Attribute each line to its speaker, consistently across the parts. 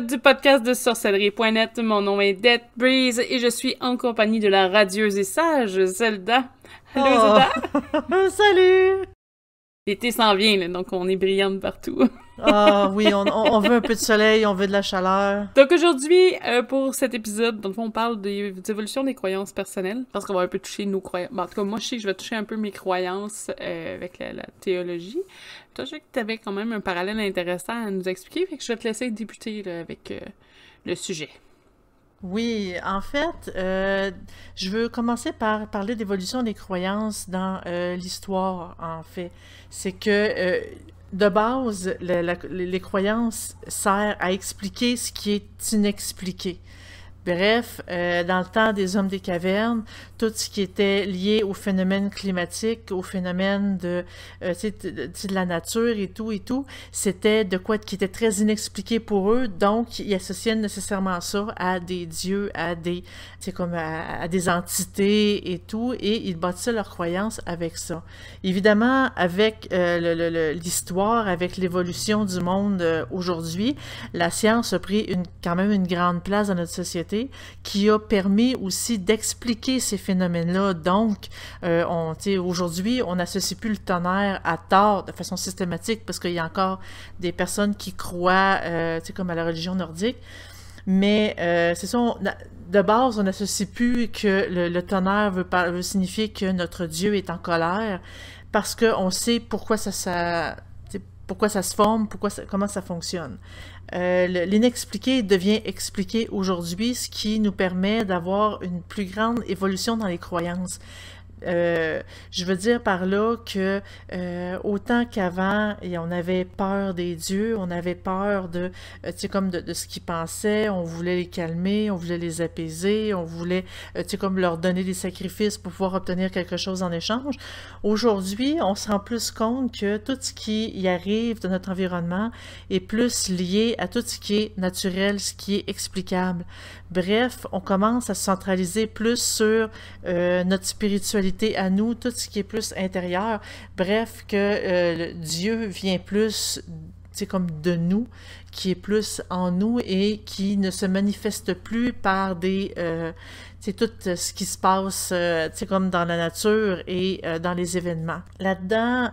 Speaker 1: du podcast de sorcellerie.net. Mon nom est Death Breeze et je suis en compagnie de la radieuse et sage Zelda. Hello oh. Zelda! Salut! L'été s'en vient, donc on est
Speaker 2: brillante partout. Ah oui, on, veut un peu de soleil, on veut de la chaleur.
Speaker 1: Donc aujourd'hui, euh, pour cet épisode, on parle d'évolution des croyances personnelles. parce qu'on va un peu toucher nos croyances. en tout cas, moi, je sais que je vais toucher un peu mes croyances euh, avec la, la théologie. Toi, je sais que tu avais quand même un parallèle intéressant à nous expliquer, fait que je vais te laisser débuter avec euh, le sujet.
Speaker 2: Oui, en fait, euh, je veux commencer par parler d'évolution des croyances dans euh, l'histoire, en fait. C'est que de base, les croyances servent à expliquer ce qui est inexpliqué. Bref, euh, dans le temps des hommes des cavernes, tout ce qui était lié au phénomène climatique, au phénomène de, euh, de, de, la nature et tout et tout, c'était de quoi qui était très inexpliqué pour eux. Donc, ils associaient nécessairement ça à des dieux, à des, comme à, des entités et tout, et ils bâtissaient leurs croyances avec ça. Évidemment, avec euh, l'histoire, avec l'évolution du monde aujourd'hui, la science a pris une, quand même une grande place dans notre société qui a permis aussi d'expliquer ces phénomènes-là. Donc, euh, aujourd'hui, on n'associe plus le tonnerre à tort de façon systématique parce qu'il y a encore des personnes qui croient, euh, comme à la religion nordique. Mais euh, c'est ça, de base, on n'associe plus que le, tonnerre veut, signifier que notre Dieu est en colère parce qu'on sait pourquoi ça, pourquoi ça se forme, pourquoi comment ça fonctionne. Euh, l'inexpliqué devient expliqué aujourd'hui, ce qui nous permet d'avoir une plus grande évolution dans les croyances. Euh, je veux dire par là que euh, autant qu'avant, on avait peur des dieux, on avait peur de, euh, comme de, ce qu'ils pensaient, on voulait les calmer, on voulait les apaiser, on voulait, tu comme leur donner des sacrifices pour pouvoir obtenir quelque chose en échange. Aujourd'hui, on se rend plus compte que tout ce qui y arrive de notre environnement est plus lié à tout ce qui est naturel, ce qui est explicable. Bref, on commence à se centraliser plus sur notre spiritualité à nous, tout ce qui est plus intérieur. Bref, que euh, Dieu vient plus c'est comme de nous, qui est plus en nous et qui ne se manifeste plus par des, c'est euh, tout ce qui se passe, c'est euh, comme dans la nature et dans les événements. Là-dedans,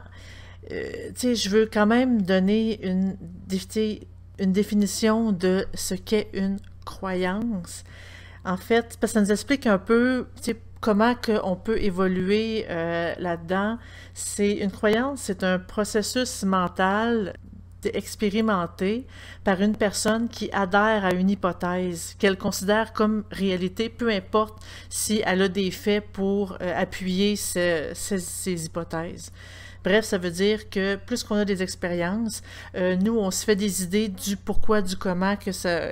Speaker 2: je veux quand même donner une, une définition de ce qu'est une croyance. En fait, parce que ça nous explique un peu, comment on peut évoluer euh, là-dedans. C'est une croyance, c'est un processus mental expérimenté par une personne qui adhère à une hypothèse qu'elle considère comme réalité, peu importe si elle a des faits pour euh, appuyer ces, hypothèses. Bref, ça veut dire que plus qu'on a des expériences, euh, nous, on se fait des idées du pourquoi, du comment que ça,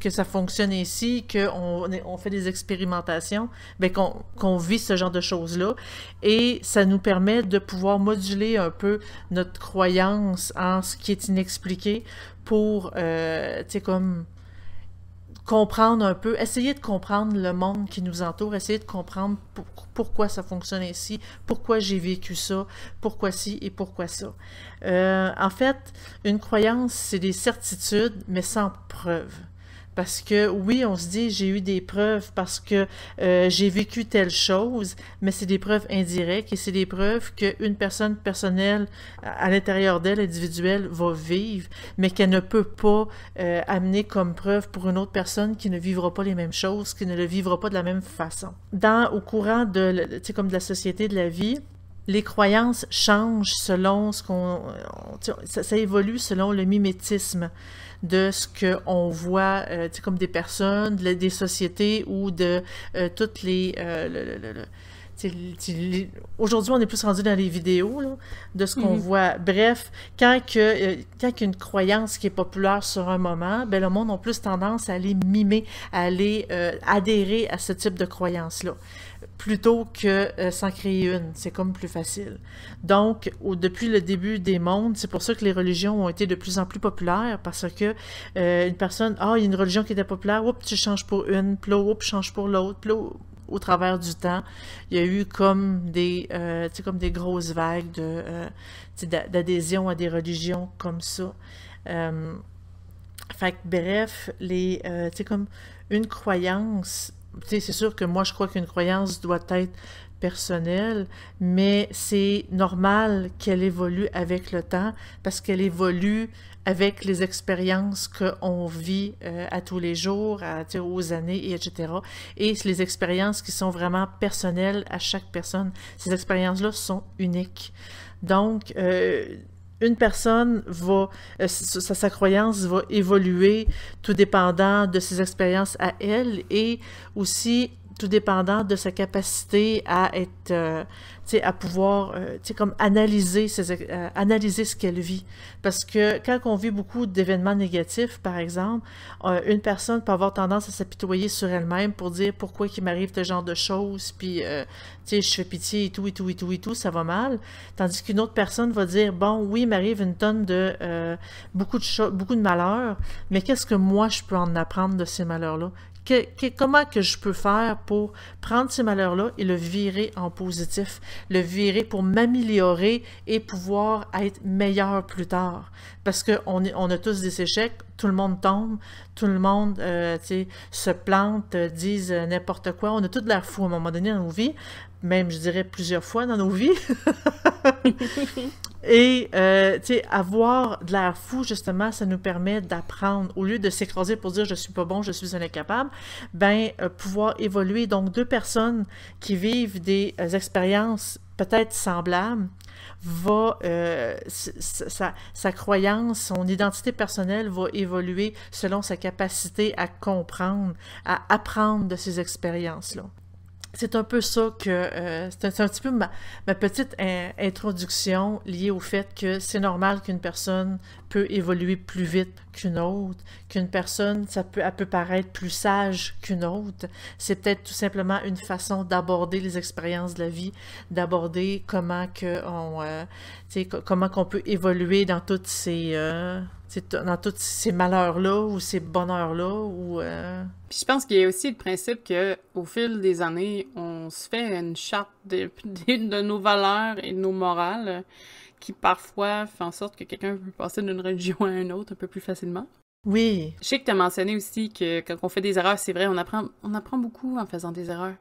Speaker 2: que ça fonctionne ainsi, qu'on fait des expérimentations, ben, qu'on vit ce genre de choses-là. Et ça nous permet de pouvoir moduler un peu notre croyance en ce qui est inexpliqué pour, euh, tu sais, comme comprendre un peu, essayer de comprendre le monde qui nous entoure, essayer de comprendre pourquoi ça fonctionne ainsi, pourquoi j'ai vécu ça, pourquoi ci et pourquoi ça. Euh, en fait, une croyance, c'est des certitudes, mais sans preuve. Parce que oui, on se dit, j'ai eu des preuves parce que euh, j'ai vécu telle chose, mais c'est des preuves indirectes et c'est des preuves qu'une personne personnelle à, l'intérieur d'elle, individuelle, va vivre, mais qu'elle ne peut pas euh, amener comme preuve pour une autre personne qui ne vivra pas les mêmes choses, qui ne le vivra pas de la même façon. Dans, au courant de, comme de la société, de la vie, les croyances changent selon ce qu'on... Euh, ça, évolue selon le mimétisme de ce qu'on voit euh, sais comme des personnes, des sociétés ou de toutes les... Aujourd'hui, on est plus rendu dans les vidéos de ce qu'on mhm. voit. Bref, quand, que, euh, quand une croyance qui est populaire sur un moment, ben, le monde a plus tendance à aller mimer, à aller adhérer à ce type de croyance-là plutôt que euh, s'en créer une. C'est comme plus facile. Donc, depuis le début des mondes, c'est pour ça que les religions ont été de plus en plus populaires, parce que euh, une personne, ah, il y a une religion qui était populaire, oups, tu changes pour une, puis là, change pour l'autre, puis au travers du temps, il y a eu comme des, euh, comme des grosses vagues de, d'adhésion à des religions comme ça. fait que, bref, les, comme une croyance c'est sûr que moi, je crois qu'une croyance doit être personnelle, mais c'est normal qu'elle évolue avec le temps parce qu'elle évolue avec les expériences qu'on vit euh, à tous les jours, à, aux années, et etc. Et les expériences qui sont vraiment personnelles à chaque personne. Ces expériences-là sont uniques. Donc, euh, une personne va, euh, sa, croyance va évoluer tout dépendant de ses expériences à elle et aussi tout dépendant de sa capacité à être, euh, sais, à pouvoir, euh, sais, comme analyser, ses, euh, analyser ce qu'elle vit. Parce que quand on vit beaucoup d'événements négatifs, par exemple, une personne peut avoir tendance à s'apitoyer sur elle-même pour dire pourquoi il m'arrive ce genre de choses, puis, tu sais, je fais pitié et tout, et tout, et tout, et tout, ça va mal. Tandis qu'une autre personne va dire, bon, oui, il m'arrive une tonne de, beaucoup de, choses, beaucoup de malheurs, mais qu'est-ce que moi je peux en apprendre de ces malheurs-là? comment que je peux faire pour prendre ce malheur là et le virer en positif, le virer pour m'améliorer et pouvoir être meilleur plus tard? Parce qu'on on a tous des échecs, tout le monde tombe, tout le monde euh, se plante, euh, disent euh, n'importe quoi. On a tous la l'air fou à un moment donné dans nos vies, même je dirais plusieurs fois dans nos vies. Et, euh, tu sais, avoir de l'air fou, justement, ça nous permet d'apprendre. Au lieu de s'écraser pour dire « je suis pas bon, je suis un incapable », ben euh, pouvoir évoluer. Donc, deux personnes qui vivent des euh, expériences peut-être semblables, va, euh, sa, sa, croyance, son identité personnelle va évoluer selon sa capacité à comprendre, à apprendre de ces expériences-là c'est un peu ça que. Euh, c'est un petit peu ma, petite euh, introduction liée au fait que c'est normal qu'une personne peut évoluer plus vite qu'une autre, qu'une personne, ça peut, elle peut paraître plus sage qu'une autre. C'est peut-être tout simplement une façon d'aborder les expériences de la vie, d'aborder comment que on, euh, comment qu'on peut évoluer dans toutes ces dans tous ces malheurs-là ou ces bonheurs-là ou. Euh?
Speaker 1: je pense qu'il y a aussi le principe que au fil des années, on se fait une charte de, de, nos valeurs et de nos morales qui parfois fait en sorte que quelqu'un peut passer d'une religion à une autre un peu plus facilement. Oui. Je sais que tu as mentionné aussi que quand on fait des erreurs, c'est vrai, on apprend, on apprend beaucoup en faisant des erreurs.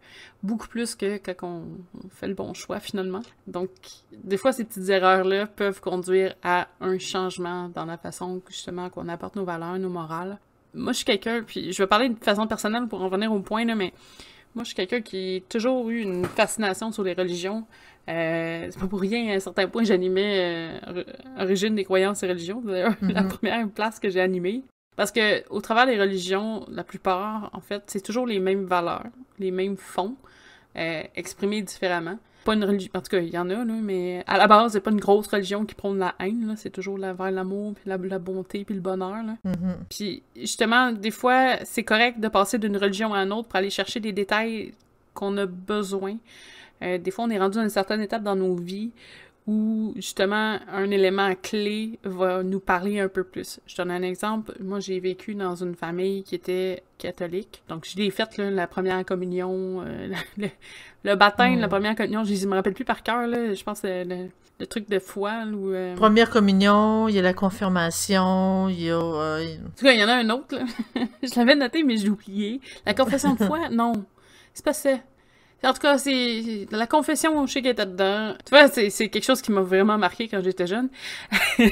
Speaker 1: Beaucoup plus que quand on, fait le bon choix, finalement. Donc, des fois, ces petites erreurs-là peuvent conduire à un changement dans la façon, justement, qu'on apporte nos valeurs, nos morales. Moi, je suis quelqu'un, puis je vais parler de façon personnelle pour en venir au point, là, mais moi, je suis quelqu'un qui a toujours eu une fascination sur les religions. Euh, c'est pas pour rien, à un certain point, j'animais euh, Origine des croyances et religions. D'ailleurs, la mm-hmm. première place que j'ai animée. Parce que au travers des religions, la plupart, en fait, c'est toujours les mêmes valeurs, les mêmes fonds, euh, exprimés différemment. Pas une religion, en tout cas, il y en a, mais à la base, c'est pas une grosse religion qui prône la haine, c'est toujours vers l'amour, puis la, bonté, puis le bonheur. Là. Mm-hmm. Puis justement, des fois, c'est correct de passer d'une religion à une autre pour aller chercher des détails qu'on a besoin. Euh, des fois, on est rendu à une certaine étape dans nos vies où justement un élément clé va nous parler un peu plus. Je donne un exemple. Moi, j'ai vécu dans une famille qui était catholique. Donc, je l'ai faite la première communion, euh, le, baptême, hmm. la première communion. Je ne me rappelle plus par cœur. Là, je pense que le, le, truc de foi. Euh, première
Speaker 2: communion, il y a la confirmation, il y a... Euh, en
Speaker 1: tout cas, il y en a un autre. je l'avais noté, mais je l'ai oublié. La confession de foi, non. C'est pas en tout cas, c'est la confession, je sais qu'elle était dedans. Tu vois, c'est quelque chose qui m'a vraiment marqué quand j'étais jeune. je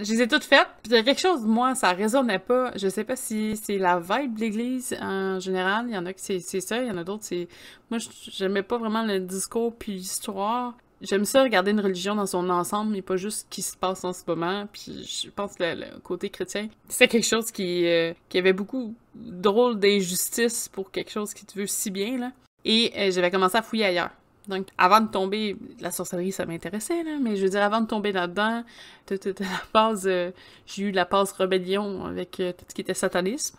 Speaker 1: les ai toutes faites. Puis y a quelque chose, moi, ça résonnait pas. Je sais pas si c'est la vibe de l'Église en général. Il y en a qui c'est ça, il y en a d'autres, c'est... Moi, j'aimais pas vraiment le discours puis l'histoire j'aime ça regarder une religion dans son ensemble, mais pas juste ce qui se passe en ce moment. Puis je pense que le, côté chrétien, c'est quelque chose euh, qui, avait beaucoup drôle d'injustice pour quelque chose qui te veut si bien, là. Et euh, j'avais commencé à fouiller ailleurs. Donc, avant de tomber, la sorcellerie, ça m'intéressait, là, mais je veux dire, avant de tomber là-dedans, de, la base, euh, j'ai eu la passe rébellion avec euh, tout ce qui était satanisme.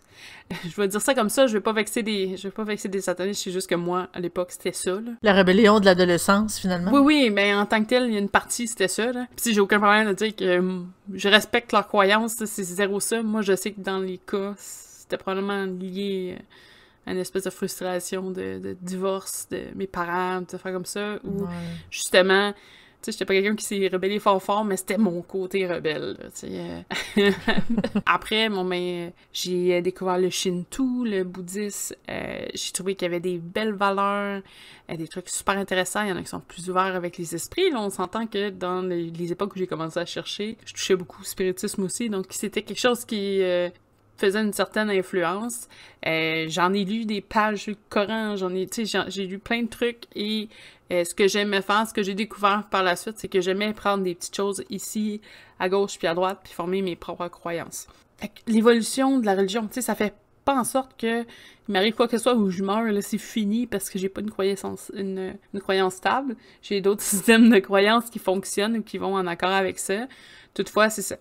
Speaker 1: je vais dire ça comme ça, je vais pas vexer des, je vais pas vexer des satanistes, c'est juste que moi, à l'époque, c'était ça,
Speaker 2: La rébellion de l'adolescence, finalement. Oui,
Speaker 1: oui, mais en tant que tel, il y a une partie, c'était ça, Puis si j'ai aucun problème de dire que euh, je respecte leurs croyance, c'est zéro ça. Moi, je sais que dans les cas, c'était probablement lié une espèce de frustration de, divorce de mes parents, tout faire comme ça, ou justement, tu sais, j'étais pas quelqu'un qui s'est rebellé fort fort, mais c'était mon côté rebelle, tu sais. Euh. Après, mon ben, j'ai euh, découvert le Shinto, le bouddhisme. Euh, j'ai trouvé qu'il y avait des belles valeurs, des trucs super intéressants. Il y en a qui sont plus ouverts avec les esprits. on s'entend que dans les, époques où j'ai commencé à chercher, je touchais beaucoup au spiritisme aussi, donc c'était quelque chose qui, faisait une certaine influence. Euh, j'en ai lu des pages du Coran, j'en ai, j'ai lu plein de trucs et euh, ce que j'aimais faire, ce que j'ai découvert par la suite, c'est que j'aimais prendre des petites choses ici, à gauche puis à droite, puis former mes propres croyances. L'évolution de la religion, tu sais, ça fait pas en sorte que il m'arrive quoi que ce soit où je meurs, là, c'est fini parce que j'ai pas une croyance, une, croyance stable. J'ai d'autres systèmes de croyances qui fonctionnent ou qui vont en accord avec ça. Toutefois, c'est ça.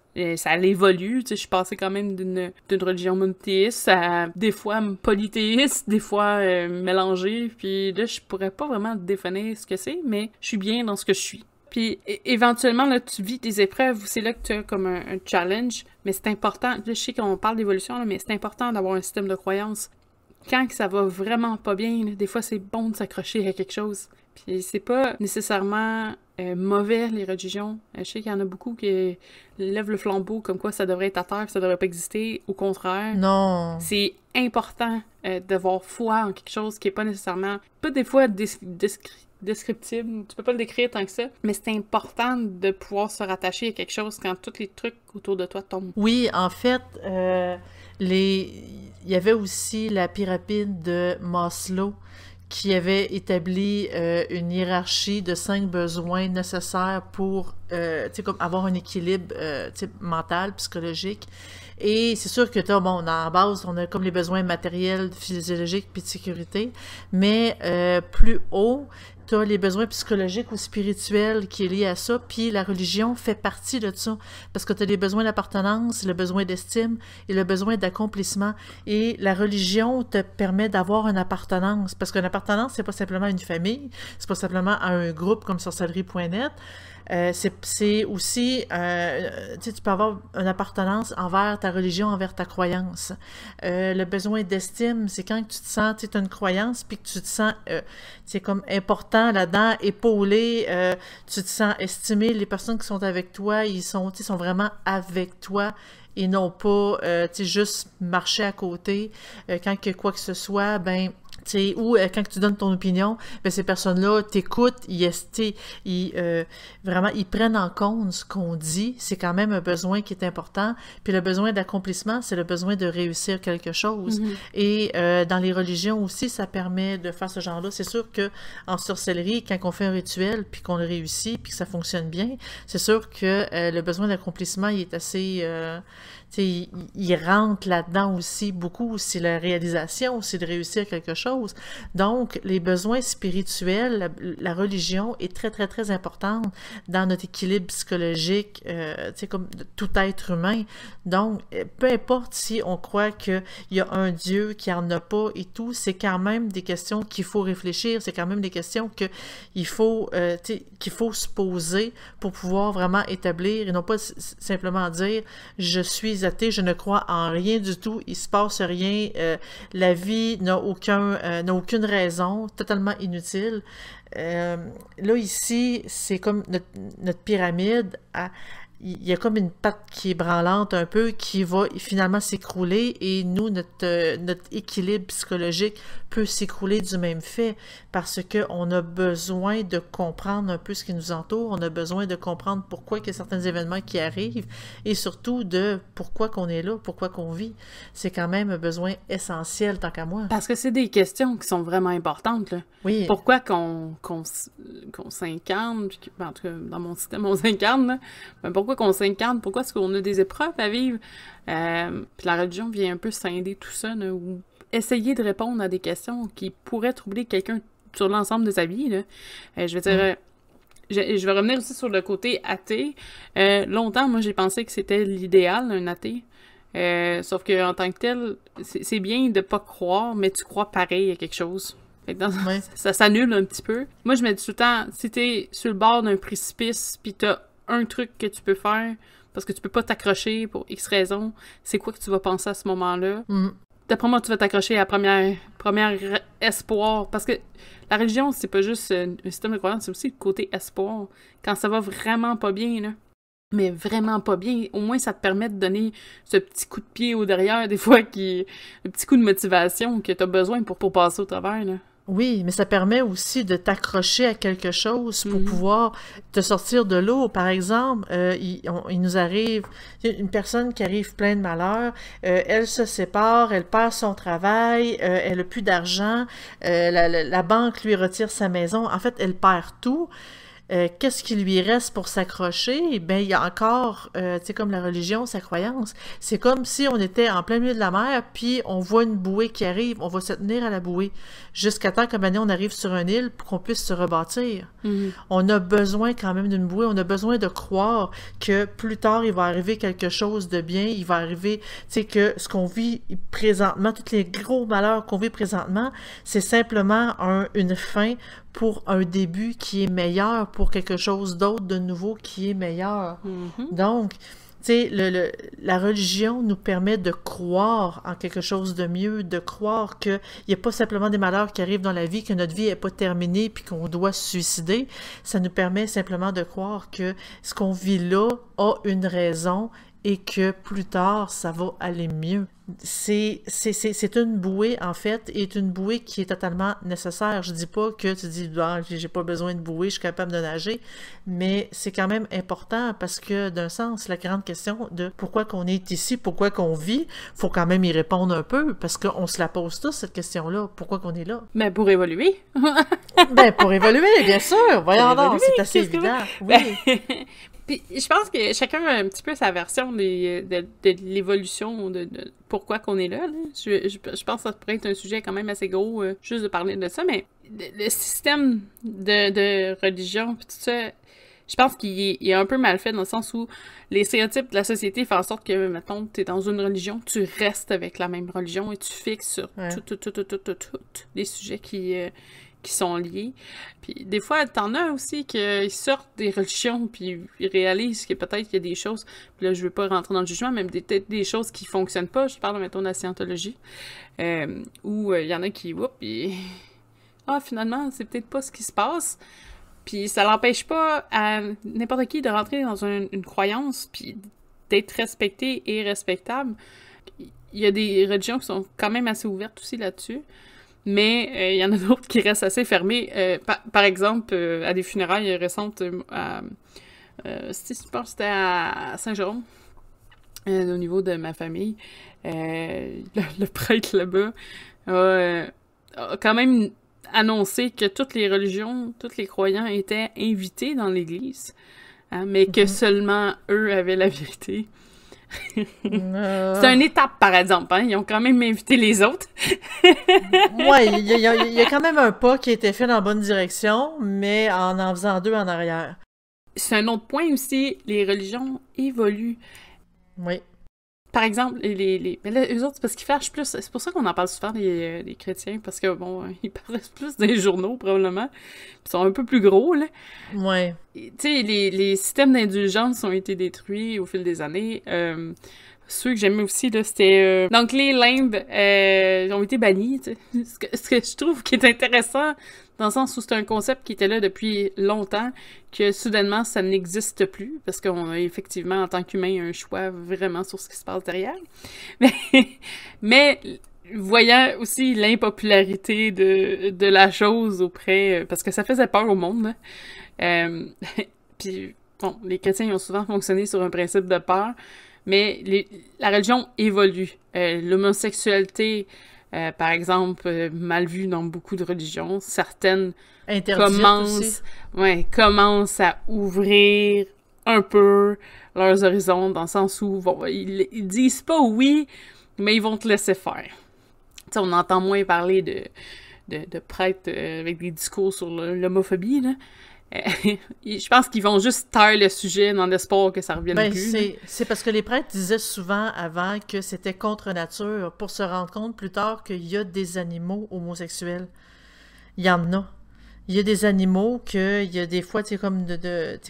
Speaker 1: évolue. je suis passée quand même d'une, d'une religion monothéiste à des fois polythéiste, des fois euh, mélangée. Puis là, je pourrais pas vraiment définir ce que c'est, mais je suis bien dans ce que je suis. Puis éventuellement, là, tu vis des épreuves où c'est là que tu as comme un, challenge, mais c'est important. je sais qu'on parle d'évolution, mais c'est important d'avoir un système de croyance. Quand ça va vraiment pas bien, des fois, c'est bon de s'accrocher à quelque chose. Puis c'est pas nécessairement euh, mauvais, les religions. Euh, je sais qu'il y en a beaucoup qui lèvent le flambeau comme quoi ça devrait être à terre, ça devrait pas exister. Au contraire. Non. C'est important euh, d'avoir foi en quelque chose qui est pas nécessairement, pas des fois des, descriptible, tu peux pas le décrire tant que ça, mais c'est important de pouvoir se rattacher à quelque chose quand tous les trucs autour de toi tombent.
Speaker 2: Oui, en fait, euh, les... il y avait aussi la pyramide de Maslow qui avait établi euh, une hiérarchie de cinq besoins nécessaires pour euh, comme avoir un équilibre type mental, psychologique. Et c'est sûr que as, bon, en base, on a comme les besoins matériels, physiologiques, puis de sécurité, mais plus haut, tu as les besoins psychologiques ou spirituels qui est lié à ça, puis la religion fait partie de ça, parce que tu as les besoins d'appartenance, le besoin d'estime et le besoin d'accomplissement. Et la religion te permet d'avoir une appartenance, parce qu'une appartenance, c'est pas simplement une famille, c'est pas simplement un groupe comme sorcellerie.net, euh, c'est aussi, euh, sais, tu peux avoir une appartenance envers ta religion, envers ta croyance. Euh, le besoin d'estime, c'est quand tu te sens, tu as une croyance, puis que tu te sens, c'est comme important là-dedans, épaulé, tu te sens estimé. Les personnes qui sont avec toi, ils sont, sont vraiment avec toi et non pas, tu sais, juste marcher à côté. quand que quoi que ce soit, ben ou euh, quand tu donnes ton opinion, ben, ces personnes-là t'écoutent, ils, ils euh, vraiment ils prennent en compte ce qu'on dit. C'est quand même un besoin qui est important. Puis le besoin d'accomplissement, c'est le besoin de réussir quelque chose. Mm-hmm. Et euh, dans les religions aussi, ça permet de faire ce genre-là. C'est sûr que en sorcellerie, quand on fait un rituel puis qu'on réussit puis que ça fonctionne bien, c'est sûr que le besoin d'accomplissement il est assez ils il rentre là-dedans aussi beaucoup, c'est la réalisation, c'est de réussir quelque chose. Donc, les besoins spirituels, la, religion est très, très, très importante dans notre équilibre psychologique, euh, comme tout être humain. Donc, euh, peu importe si on croit qu'il y a un Dieu qui en a pas et tout, c'est quand même des questions qu'il faut réfléchir, c'est quand même des questions il faut, euh, qu'il faut se poser pour pouvoir vraiment établir et non pas simplement dire « je suis je ne crois en rien du tout, il se passe rien, euh, la vie n'a aucun, euh, n'a aucune raison, totalement inutile. Euh, là, ici, c'est comme notre, notre pyramide. À, il y a comme une patte qui est branlante un peu, qui va finalement s'écrouler et nous, notre, euh, notre équilibre psychologique peut s'écrouler du même fait parce qu'on a besoin de comprendre un peu ce qui nous entoure, on a besoin de comprendre pourquoi il y a certains événements qui arrivent et surtout de pourquoi qu'on est là, pourquoi qu'on vit. C'est quand même un besoin essentiel tant qu'à moi. Parce que c'est des questions qui sont vraiment importantes. Là. Oui. Pourquoi qu'on
Speaker 1: qu'on s'incarne, ben, en tout cas dans mon système on s'incarne, ben, pourquoi pourquoi qu'on s'incarne, pourquoi est-ce qu'on a des épreuves à vivre. Euh, puis la religion vient un peu scinder tout ça, ou essayer de répondre à des questions qui pourraient troubler quelqu'un sur l'ensemble de sa vie. Euh, je veux dire, mm. euh, je, vais revenir aussi sur le côté athée. longtemps, moi, j'ai pensé que c'était l'idéal, un athée. sauf que en tant que tel, c'est bien de pas croire, mais tu crois pareil à quelque chose. Ça, ça s'annule un petit peu. Moi, je me dis tout le temps, si t'es sur le bord d'un précipice, pis t'as un truc que tu peux faire parce que tu peux pas t'accrocher pour X raison, c'est quoi que tu vas penser à ce moment-là? Mm. D'après moi, tu vas t'accrocher à la première, première espoir. Parce que la religion, c'est pas juste euh, un système de croyance, c'est aussi le côté espoir. Quand ça va vraiment pas bien, mais vraiment pas bien, au moins ça te permet de donner ce petit coup de pied au derrière, des fois, qui, un petit coup de motivation que tu as besoin pour, pour passer au travers. Là.
Speaker 2: Oui, mais ça permet aussi de t'accrocher à quelque chose pour mm. pouvoir te sortir de l'eau. Par exemple, euh, il, nous arrive une personne qui arrive plein de malheur, euh, elle se sépare, elle perd son travail, euh, elle n'a plus d'argent, la, banque lui retire sa maison. En fait, elle perd tout. Euh, qu'est-ce qui lui reste pour s'accrocher? Ben, il y a encore, euh, tu sais, comme la religion, sa croyance. C'est comme si on était en plein milieu de la mer, puis on voit une bouée qui arrive, on va se tenir à la bouée jusqu'à temps qu'à on arrive sur une île pour qu'on puisse se rebâtir. Mhm. On a besoin quand même d'une bouée, on a besoin de croire que plus tard, il va arriver quelque chose de bien, il va arriver, tu sais, que ce qu'on vit présentement, tous les gros malheurs qu'on vit présentement, c'est simplement un, une fin pour un début qui est meilleur, pour quelque chose d'autre de nouveau qui est meilleur. Mm-hmm. Donc, le, le, la religion nous permet de croire en quelque chose de mieux, de croire qu'il n'y a pas simplement des malheurs qui arrivent dans la vie, que notre vie n'est pas terminée, puis qu'on doit se suicider. Ça nous permet simplement de croire que ce qu'on vit là a une raison et que plus tard, ça va aller mieux c'est une bouée, en fait, et une bouée qui est totalement nécessaire. Je dis pas que tu dis, ah, j'ai pas besoin de bouée, je suis capable de nager, mais c'est quand même important parce que, d'un sens, la grande question de pourquoi qu'on est ici, pourquoi qu'on vit, faut quand même y répondre un peu parce qu'on se la pose tous, cette question-là. Pourquoi qu'on est là? Mais ben, pour évoluer. ben, pour évoluer, bien sûr. Voyons donc, c'est assez évident.
Speaker 1: je pense que chacun a un petit peu sa version de, de l'évolution de, de, pourquoi qu'on est là. là. Je, pense que ça pourrait être un sujet quand même assez gros euh, juste de parler de ça, mais le, système de, religion, tout ça, je pense qu'il est, un peu mal fait dans le sens où les stéréotypes de la société font en sorte que, mettons, tu es dans une religion, tu restes avec la même religion et tu fixes sur tout, tout, tout, tout, tout, tout, les sujets qui, euh, qui sont liés. Puis des fois, t'en as aussi qui sortent des religions, puis ils réalisent que peut-être qu'il y a des choses, puis là, je veux pas rentrer dans le jugement, mais peut-être des choses qui fonctionnent pas. Je parle, mettons, de la scientologie, euh, où euh, il y en a qui, oups, ah, finalement, c'est peut-être pas ce qui se passe. Puis ça l'empêche pas à n'importe qui de rentrer dans une, une croyance, puis d'être respecté et respectable. Il y a des religions qui sont quand même assez ouvertes aussi là-dessus mais euh, il y en a d'autres qui restent assez fermés. Euh, par exemple, euh, à des funérailles récentes, à, je pense c'était à Saint-Jérôme, au niveau de ma famille, le, prêtre là-bas a quand même annoncé que toutes les religions, tous les croyants étaient invités dans l'Église, hein, mais que mhm. seulement eux avaient
Speaker 2: la vérité. Euh. C'est une
Speaker 1: étape, par exemple. Hein. Ils ont quand même invité les autres.
Speaker 2: ouais, il y, y, a quand même un pas qui a été fait dans la bonne direction, mais en en faisant deux en arrière. C'est un autre point aussi, les religions
Speaker 1: évoluent. Oui. Par exemple, les, les, mais là, eux autres, parce qu'ils fâchent plus. C'est pour ça qu'on en parle souvent, les, euh, les, chrétiens, parce que, bon, euh, ils paraissent plus des journaux, probablement. Ils sont un peu plus gros, là. Ouais. Tu sais, les, les, systèmes d'indulgence ont été détruits au fil des années. Euh, ceux que j'aimais aussi, là, c'était... Euh, donc, les limbes ont été bannis, ce que, ce que, je trouve qui est intéressant dans le sens où c'est un concept qui était là depuis longtemps, que soudainement, ça n'existe plus, parce qu'on a effectivement, en tant qu'humain, un choix vraiment sur ce qui se passe derrière. Mais, mais voyant aussi l'impopularité de, de la chose auprès, euh, parce que ça faisait peur au monde, hein. euh, puis bon, les chrétiens ont souvent fonctionné sur un principe de peur, mais les, la religion évolue. Euh, L'homosexualité, euh, par exemple, euh, mal vu dans beaucoup de religions, certaines commencent, Ouais, à ouvrir un peu leurs horizons dans le sens où ils, disent pas oui, mais ils vont te laisser faire. on entend moins parler de, de, de prêtres euh, avec des discours sur l'homophobie, euh, je pense qu'ils vont juste taire le sujet dans l'espoir que ça revienne ben, plus.
Speaker 2: C'est parce que les prêtres disaient souvent avant que c'était contre nature pour se rendre compte plus tard qu'il y a des animaux homosexuels. Il y en a il y a des animaux que il y a des fois c'est comme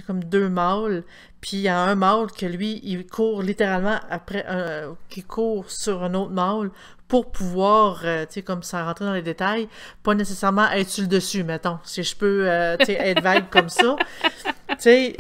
Speaker 2: comme deux mâles puis il y a un mâle que lui il court littéralement après euh, qui court sur un autre mâle pour pouvoir euh, tu sais comme ça, rentrer dans les détails pas nécessairement être sur le dessus mettons si je peux euh, être vague comme ça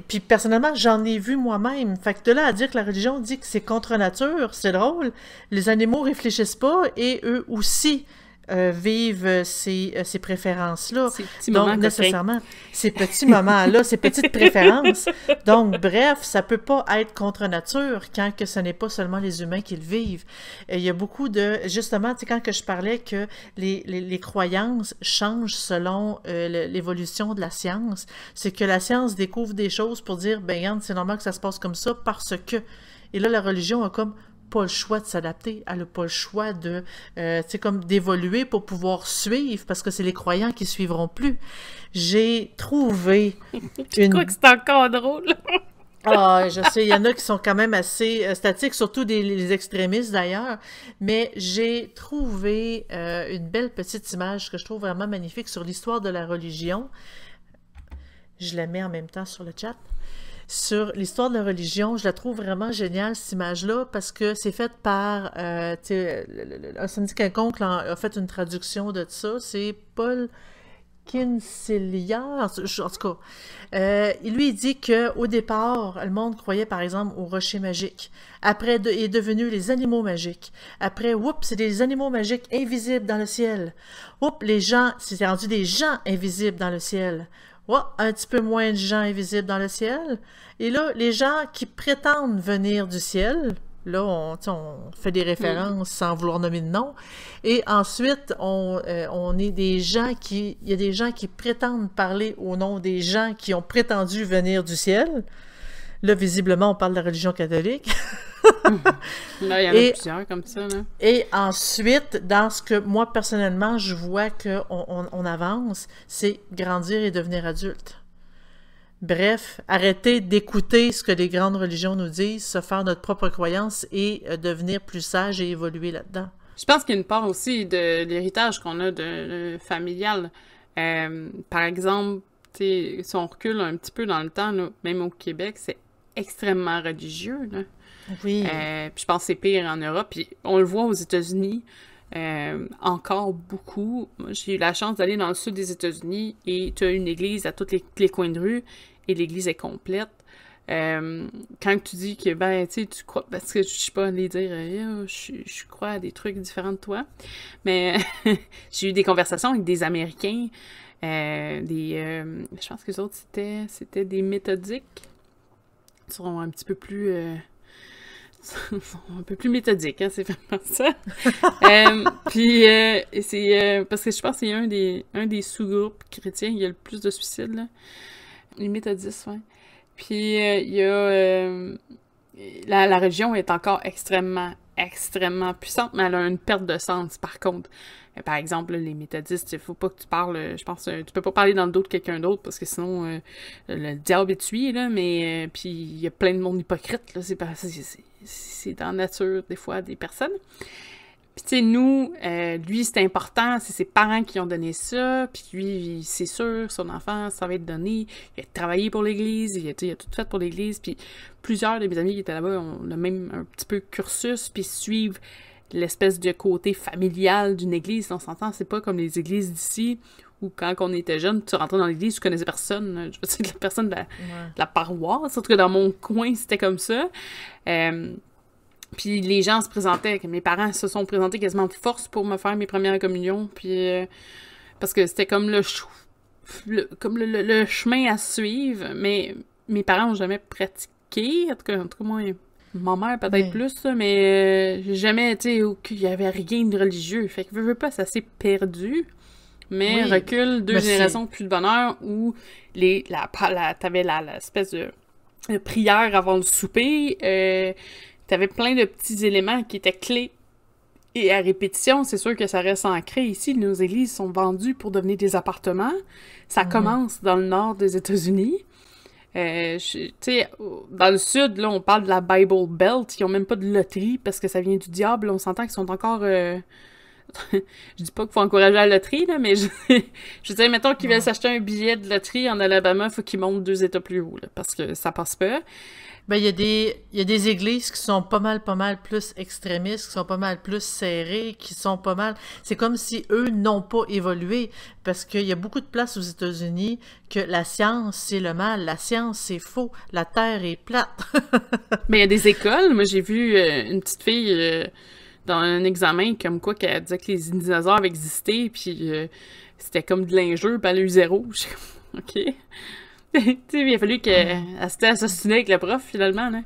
Speaker 2: puis personnellement, j'en ai vu moi-même. Fait que de là à dire que la religion dit que c'est contre nature, c'est drôle. Les animaux réfléchissent pas et eux aussi euh, vivent ces, euh, ces préférences-là. Donc, nécessairement, ces petits moments-là, ces petites préférences. Donc, bref, ça peut pas être contre nature quand que ce n'est pas seulement les humains qui le vivent. il y a beaucoup de... Justement, tu sais, quand que je parlais que les, les, les croyances changent selon euh, l'évolution de la science, c'est que la science découvre des choses pour dire, ben, c'est normal que ça se passe comme ça parce que... Et là, la religion a comme pas le choix de s'adapter, elle n'a pas le choix de, euh, comme d'évoluer pour pouvoir suivre, parce que c'est les croyants qui suivront plus. J'ai trouvé Tu crois que c'est encore drôle. Ah, je sais, il y en a qui sont quand même assez euh, statiques, surtout des, les extrémistes d'ailleurs. Mais j'ai trouvé euh, une belle petite image que je trouve vraiment magnifique sur l'histoire de la religion. Je la mets en même temps sur le chat sur l'histoire de la religion. Je la trouve vraiment géniale, cette image-là, parce que c'est fait par, euh, un samedi quelconque a fait une traduction de ça, c'est Paul Kinselia, en tout cas. Euh, lui, il dit qu'au départ, le monde croyait par exemple aux rochers magiques. Après, il est devenu les animaux magiques. Après, oups, c'est des animaux magiques invisibles dans le ciel. Oups, les gens, c'est rendu des gens invisibles dans le ciel un petit peu moins de gens invisibles dans le ciel. Et là, les gens qui prétendent venir du ciel, là, on, fait des références mm. sans vouloir nommer de nom. Et ensuite, on, euh, on est des gens qui, il y a des gens qui prétendent parler au nom des gens qui ont prétendu venir du ciel. Là, visiblement, on parle de la religion catholique. là, il y en a plusieurs comme ça. Là. Et ensuite, dans ce que moi, personnellement, je vois qu'on on, avance, c'est grandir et devenir adulte. Bref, arrêter d'écouter ce que les grandes religions nous disent, se faire notre propre croyance et euh, devenir plus sage et évoluer là-dedans. Je pense qu'il y a une part
Speaker 1: aussi de l'héritage qu'on a de, familial. Euh, par exemple, si on recule un petit peu dans le temps, même au Québec, c'est extrêmement religieux. Là.
Speaker 2: Oui. Euh,
Speaker 1: je pense que c'est pire en Europe. Puis on le voit aux États-Unis euh, encore beaucoup. J'ai eu la chance d'aller dans le sud des États-Unis et tu as une église à tous les, coins de rue et l'église est complète. Euh, quand tu dis que, ben, tu sais, tu crois, parce que je suis pas les dire, je, crois à des trucs différents de toi, mais j'ai eu des conversations avec des Américains, des, je pense que les autres, c'était, c'était des méthodiques, Ils sont un petit peu plus un peu plus méthodique, hein, c'est vraiment ça. Euh, puis euh, c'est euh, parce que je pense que c'est un des un des sous-groupes chrétiens il y a le plus de suicides les méthodistes, oui. Puis il y a la, la, religion est encore extrêmement extrêmement puissante, mais elle a une perte de sens par contre. Par exemple, les méthodistes, il faut pas que tu parles, je pense, tu peux pas parler dans le dos de quelqu'un d'autre parce que sinon le diable est tué là, mais puis il y a plein de monde hypocrite là, c'est pas c'est c'est dans la nature des fois des personnes. Puis tu sais, nous, euh, lui, c'est important, c'est ses parents qui ont donné ça, puis lui, c'est sûr, son enfant, ça va être donné. Il a travaillé pour l'Église, il a, tout fait pour l'Église, puis plusieurs de mes amis qui étaient là-bas ont le même un petit peu cursus, puis suivent l'espèce de côté familial d'une église. On s'entend, c'est pas comme les églises d'ici ou quand on était jeune, tu rentrais dans l'église, tu connaissais personne. Euh, je veux dire, la personne de la, de la paroisse. En que dans mon coin, c'était comme ça. Euh, puis les gens se présentaient. Mes parents se sont présentés quasiment de force pour me faire mes premières communions. Puis. Euh, parce que c'était comme le, comme le, chemin à suivre. Mais mes parents n'ont jamais pratiqué. En tout cas, moi, ma mère peut-être plus, mais j'ai jamais, tu sais, il n'y avait rien de religieux. Fait que, je veux pas, ça s'est perdu. Mais recule, deux ben, générations plus de bonheur où les la, la t'avais la, l'espèce de, prière avant le souper, tu euh, t'avais plein de petits éléments qui étaient clés et à répétition, c'est sûr que ça reste ancré ici. Nos églises sont vendues pour devenir des appartements. Ça mhm. commence dans le nord des États-Unis. Euh, dans le sud, là, on parle de la Bible Belt. Ils n'ont même pas de loterie parce que ça vient du diable. On s'entend qu'ils sont encore euh, je dis pas qu'il faut encourager la loterie, là, mais je, disais, mettons qu'ils veulent s'acheter un billet de loterie
Speaker 2: en Alabama, il faut qu'ils montent deux états plus haut, parce que ça passe pas. Ben, il y, a des, des églises qui sont pas mal, pas mal plus extrémistes, qui sont pas mal plus serrées, qui sont pas mal. C'est comme si eux n'ont pas évolué, parce qu'il y a beaucoup de places aux États-Unis que la science, c'est le mal, la science, c'est faux, la terre est plate. Mais il y a
Speaker 1: des écoles. Moi, j'ai vu euh, une petite fille. Euh, dans un examen comme quoi qu'elle disait que les dinosaures avaient existé, puis euh, c'était comme de l'injeu, puis le a eu zéro. Je OK. il a fallu qu'elle mm. s'était assassinée avec le prof, finalement. Hein.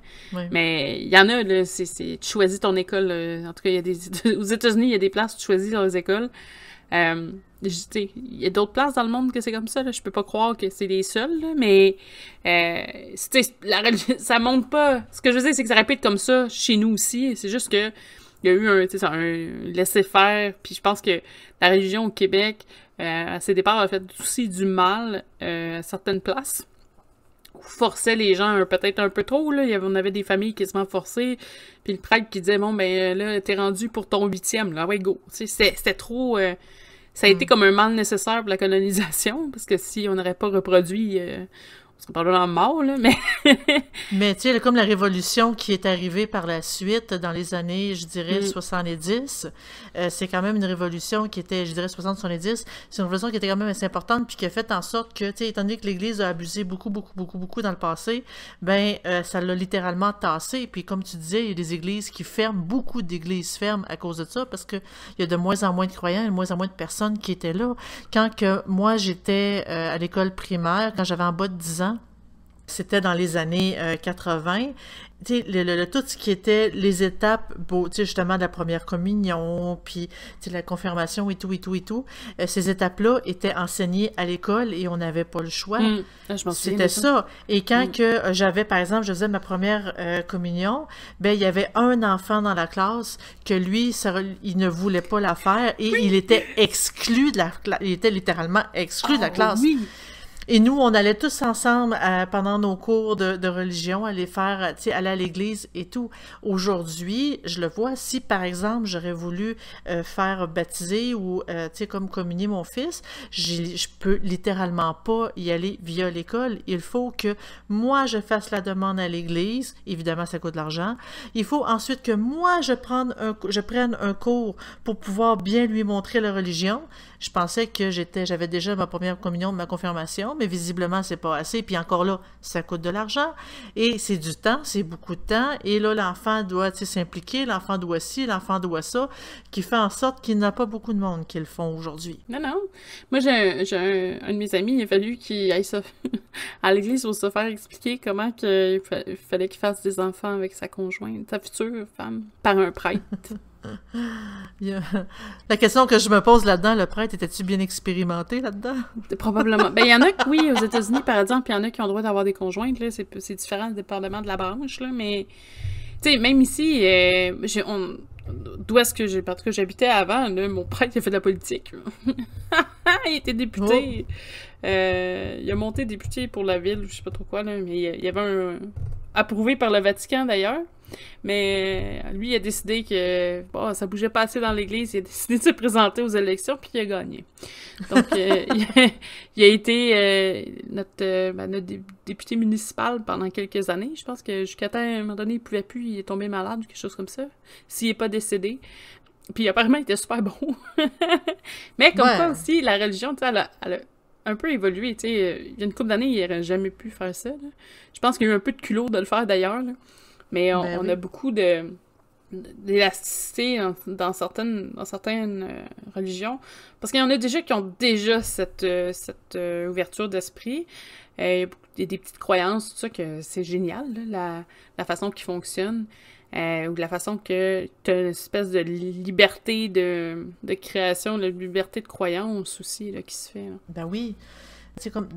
Speaker 1: Mais il y en a, là, c'est, tu choisis ton école. Euh, en tout cas, aux États-Unis, il y a des places, tu choisis dans les écoles. Euh, il y a d'autres places dans le monde que c'est comme ça. Là. Je peux pas croire que c'est les seuls, mais euh, la, ça monte pas. Ce que je veux dire, c'est que ça répète comme ça chez nous aussi. C'est juste que il y a eu un, laisser-faire, puis je pense que la religion au Québec, euh, à ses départs, a fait aussi du mal euh, à certaines places. Où forçait les gens peut-être un peu trop, là. on avait des familles qui se forcées, puis le prêtre qui disait, bon, ben euh, là, t'es rendu pour ton huitième, là, ah ouais, go. C'était trop... ça a été mm. comme un mal nécessaire pour la colonisation, parce que si on n'aurait pas
Speaker 2: reproduit, pas probablement mort, là, mais... mais tu sais, comme la révolution qui est arrivée par la suite dans les années, je dirais, 70, mm. euh, c'est quand même une révolution qui était, je dirais, 70-70, c'est une révolution qui était quand même assez importante, puis qui a fait en sorte que, tu sais, étant donné que l'Église a abusé beaucoup, beaucoup, beaucoup, beaucoup dans le passé, ben euh, ça l'a littéralement tassé, puis comme tu disais, il y a des églises qui ferment, beaucoup d'églises ferment à cause de ça, parce qu'il y a de moins en moins de croyants, et de moins en moins de personnes qui étaient là. Quand que moi, j'étais euh, à l'école primaire, quand j'avais en bas de 10 ans, c'était dans les années 80. Euh, le, le, tout ce qui était les étapes, beau, justement, de la première communion, puis la confirmation et tout, et tout, et tout, euh, ces étapes-là étaient enseignées à l'école et on n'avait pas le choix. Mm. Ah, c'était ça. Et quand mm. euh, j'avais, par exemple, je faisais ma première communion, ben il y avait un enfant dans la classe que lui, il ne voulait pas la faire et il était exclu de la Il était littéralement exclu de la ah, classe. Oui. Et nous, on allait tous ensemble euh, pendant nos cours de, de religion, aller faire, euh, tu sais, aller à l'église et tout. Aujourd'hui, je le vois, si par exemple, j'aurais voulu euh, faire baptiser ou, tu sais, comme communier mon fils, je peux littéralement pas y aller via l'école. Il faut que moi, je fasse la demande à l'église. Évidemment, ça coûte de l'argent. Il faut ensuite que moi, je prenne, un, je prenne un cours pour pouvoir bien lui montrer la religion. Je pensais que j'étais, j'avais déjà ma première communion, ma confirmation, mais visiblement, c'est pas assez. Puis encore là, ça coûte de l'argent. Et c'est du temps, c'est beaucoup de temps. Et là, l'enfant doit s'impliquer, l'enfant doit ci, l'enfant doit ça, qui fait en sorte qu'il n'y pas beaucoup de monde qui le font aujourd'hui.
Speaker 1: Non, non. Moi, j'ai un, de mes amis, il a fallu qu'il aille à l'église pour se faire expliquer comment il fallait qu'il fasse des enfants avec sa
Speaker 2: conjointe, sa future femme, par un prêtre. La question que je me pose là-dedans, le prêtre, était-tu bien expérimenté là-dedans? Probablement. ben, il y en a
Speaker 1: qui, oui, aux États-Unis, par exemple, il y en a qui ont le droit d'avoir des conjointes, là. C'est différent département de la branche, là. Mais, tu sais, même ici, euh, j'ai, on, d'où est-ce que j'ai. Parce que j'habitais avant, mon prêtre, il a fait de la politique. il était député. Oh. Euh, il a monté député pour la ville, je sais pas trop quoi, là, mais il y avait un, approuvé par le Vatican d'ailleurs. Mais euh, lui, il a décidé que bon, ça bougeait pas assez dans l'Église. Il a décidé de se présenter aux élections, puis il a gagné. Donc, euh, il, a, été euh, notre, ben, député municipal pendant quelques années. Je pense que jusqu'à un moment donné, il pouvait plus. Il est tombé malade ou quelque chose comme ça, s'il n'est pas décédé. Puis apparemment, il était super bon. Mais comme ça aussi, la religion, tu sais, elle a un peu évolué. Euh, il y a une couple d'années, il n'aurait jamais pu faire ça. Je pense qu'il y a eu un peu de culot de le faire d'ailleurs. Mais on, ben a beaucoup de d'élasticité dans, certaines certaines euh, religions parce qu'il y en a déjà qui ont déjà cette euh, cette ouverture d'esprit et y des petites croyances tout ça que c'est génial la, la façon qu'ils fonctionnent euh, ou de la façon que tu as une espèce de liberté de, de,
Speaker 2: création, de liberté de croyance aussi là, qui se fait. bah Ben oui. C'est comme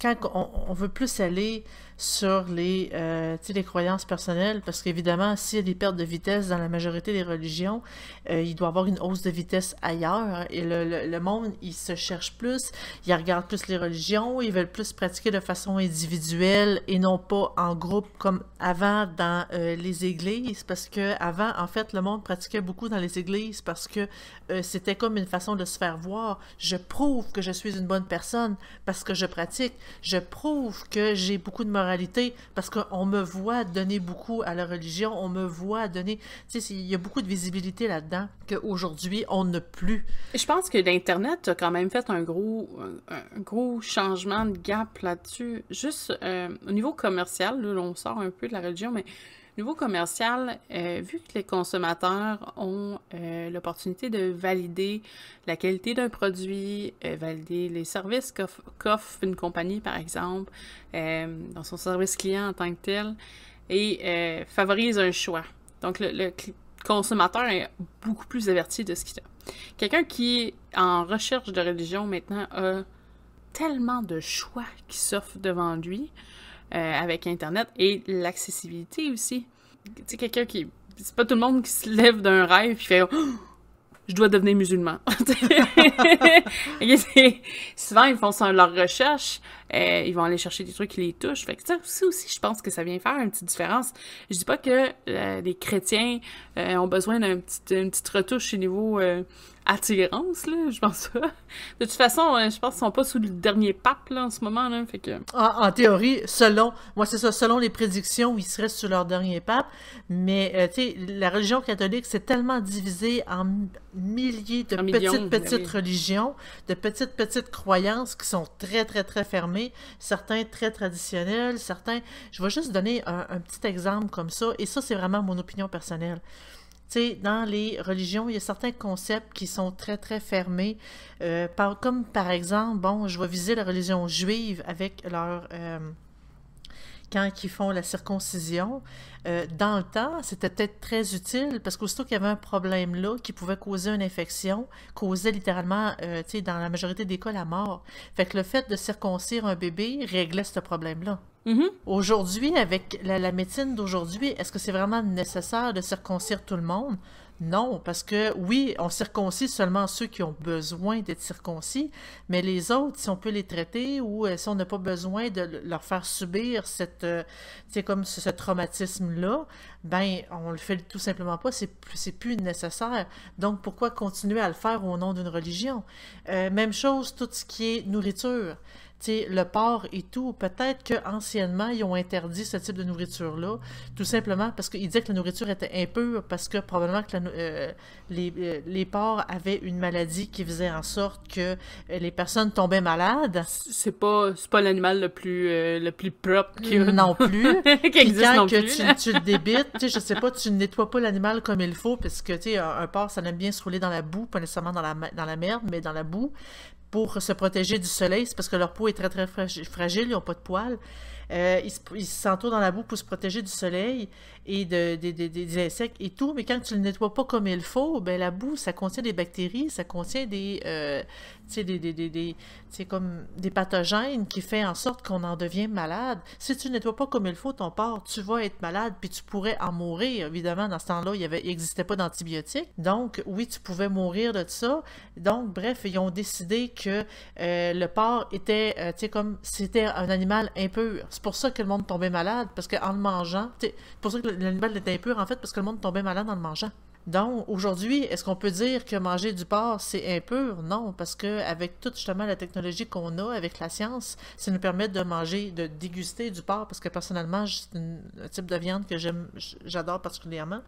Speaker 2: quand on, veut plus aller sur les, euh, les croyances personnelles, parce qu'évidemment, s'il y a des pertes de vitesse dans la majorité des religions, euh, il doit avoir une hausse de vitesse ailleurs. Et le, le, monde, il se cherche plus, il regarde plus les religions, ils veulent plus pratiquer de façon individuelle et non pas en groupe comme avant dans euh, les églises, parce que avant, en fait, le monde pratiquait beaucoup dans les églises parce que euh, c'était comme une façon de se faire voir. Je prouve que je suis une bonne personne parce que je pratique. Je prouve que j'ai beaucoup de morale parce qu'on me voit donner beaucoup à la religion, on me voit donner. Tu sais, il y a beaucoup de visibilité là-dedans qu'aujourd'hui, on n'a plus. Je pense que l'Internet
Speaker 1: a quand même fait un gros,
Speaker 2: gros changement de gap
Speaker 1: là-dessus. Juste euh, au niveau commercial, là, on sort un peu de la religion, mais Niveau commercial, euh, vu que les consommateurs ont euh, l'opportunité de valider la qualité d'un produit, euh, valider les services qu'offre une compagnie, par exemple, dans son service client en tant que tel, et favorise un choix. Donc, le, le consommateur est beaucoup plus averti de ce qu'il a. Quelqu'un qui est en recherche de religion maintenant a tellement de choix qui s'offrent devant lui euh, avec Internet et l'accessibilité aussi. Tu sais, quelqu'un qui. C'est pas tout le monde qui se lève d'un rêve et fait oh, Je dois devenir musulman. souvent, ils font ça leur recherche, euh, ils vont aller chercher des trucs qui les touchent. Fait que ça aussi, je pense que ça vient faire une petite différence. Je dis pas que euh, les chrétiens euh, ont besoin d'un petite, petite retouche au niveau attirance,
Speaker 2: je pense pas. De toute façon, je pense qu'ils sont pas sous le dernier pape, en ce moment, fait que... En, théorie, selon... Moi, c'est ça, selon les prédictions, ils seraient sous leur dernier pape, mais, la religion catholique, c'est tellement divisé en milliers de petites, ben petites religions, de petites, petites croyances qui sont très, très, très fermées, certains très traditionnels, certains... Je vais juste donner un, petit exemple comme ça, et ça, c'est vraiment mon opinion personnelle. Tu sais, dans les religions, il y a certains concepts qui sont très, très fermés. Euh, comme par exemple, bon, je vais viser la religion juive avec leur... Euh, quand font la circoncision, euh, dans le temps, c'était peut-être très utile parce qu'aussitôt qu'il y avait un problème là qui pouvait causer une infection, causait littéralement, euh, dans la majorité des cas, la mort. Fait que le fait de circoncire un bébé réglait ce problème-là. Mm-hmm. Aujourd'hui, avec la, médecine d'aujourd'hui, est-ce que c'est vraiment nécessaire de circoncire tout le monde? Non, parce que oui, on circoncit seulement ceux qui ont besoin d'être circoncis, mais les autres, si on peut les traiter ou euh, si on n'a pas besoin de leur faire subir cette, c'est euh, comme ce, traumatisme-là, ben on le fait tout simplement pas, c'est plus, plus nécessaire. Donc pourquoi continuer à le faire au nom d'une religion? Euh, même chose, tout ce qui est nourriture le porc et tout. Peut-être qu'anciennement, ils ont interdit ce type de nourriture-là, tout simplement parce qu'ils disaient que la nourriture était impure, parce que probablement que euh, les, euh, les, porcs avaient une maladie qui faisait en sorte que euh, les personnes tombaient malades. C'est pas, pas l'animal le plus, le plus propre qui mm, Non plus. existe que tu, tu, le débites, tu sais, je sais pas, tu ne nettoies pas l'animal comme il faut, parce que, tu sais, un, porc, ça aime bien se rouler dans la boue, pas nécessairement dans la, dans la merde, mais dans la boue pour se protéger du soleil, c'est parce que leur peau est très, très fragile, ils n'ont pas de poils. Euh, ils s'entourent dans la boue pour se protéger du soleil et des insectes et tout, mais quand tu le nettoies pas comme il faut, ben la boue, ça contient des bactéries, ça contient des, euh, des, des, des, comme des pathogènes qui fait en sorte qu'on en devient malade. Si tu ne nettoies pas comme il faut ton porc, tu vas être malade, puis tu pourrais en mourir. Évidemment, dans ce temps-là, il n'existait pas d'antibiotiques, donc oui, tu pouvais mourir de ça. Donc, bref, ils ont décidé que euh, le porc était, euh, tu sais, comme c'était un animal impur. C'est pour ça que le monde tombait malade, parce qu'en le mangeant, c'est pour ça que l'animal était impur, en fait, parce que le monde tombait malade en le mangeant. Donc, aujourd'hui, est-ce qu'on peut dire que manger du porc, c'est impur? Non, parce que avec toute justement la technologie qu'on a, avec la science, ça nous permet de manger, de déguster du porc, parce que personnellement, c'est un type de viande que j'aime, j'adore particulièrement.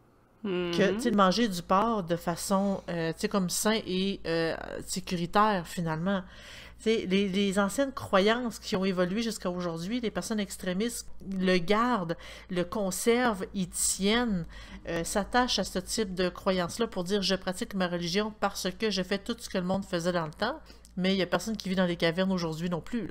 Speaker 2: Hmm. Que, tu manger du porc de façon, euh, tu sais, comme sain et euh, sécuritaire, finalement. Les, anciennes croyances qui ont évolué jusqu'à aujourd'hui, les personnes extrémistes le gardent, le conservent, y tiennent, euh, s'attachent à ce type de croyance-là pour dire je pratique ma religion parce que je fais tout ce que le monde faisait dans le temps. Mais il n'y a personne qui vit dans les cavernes aujourd'hui non plus.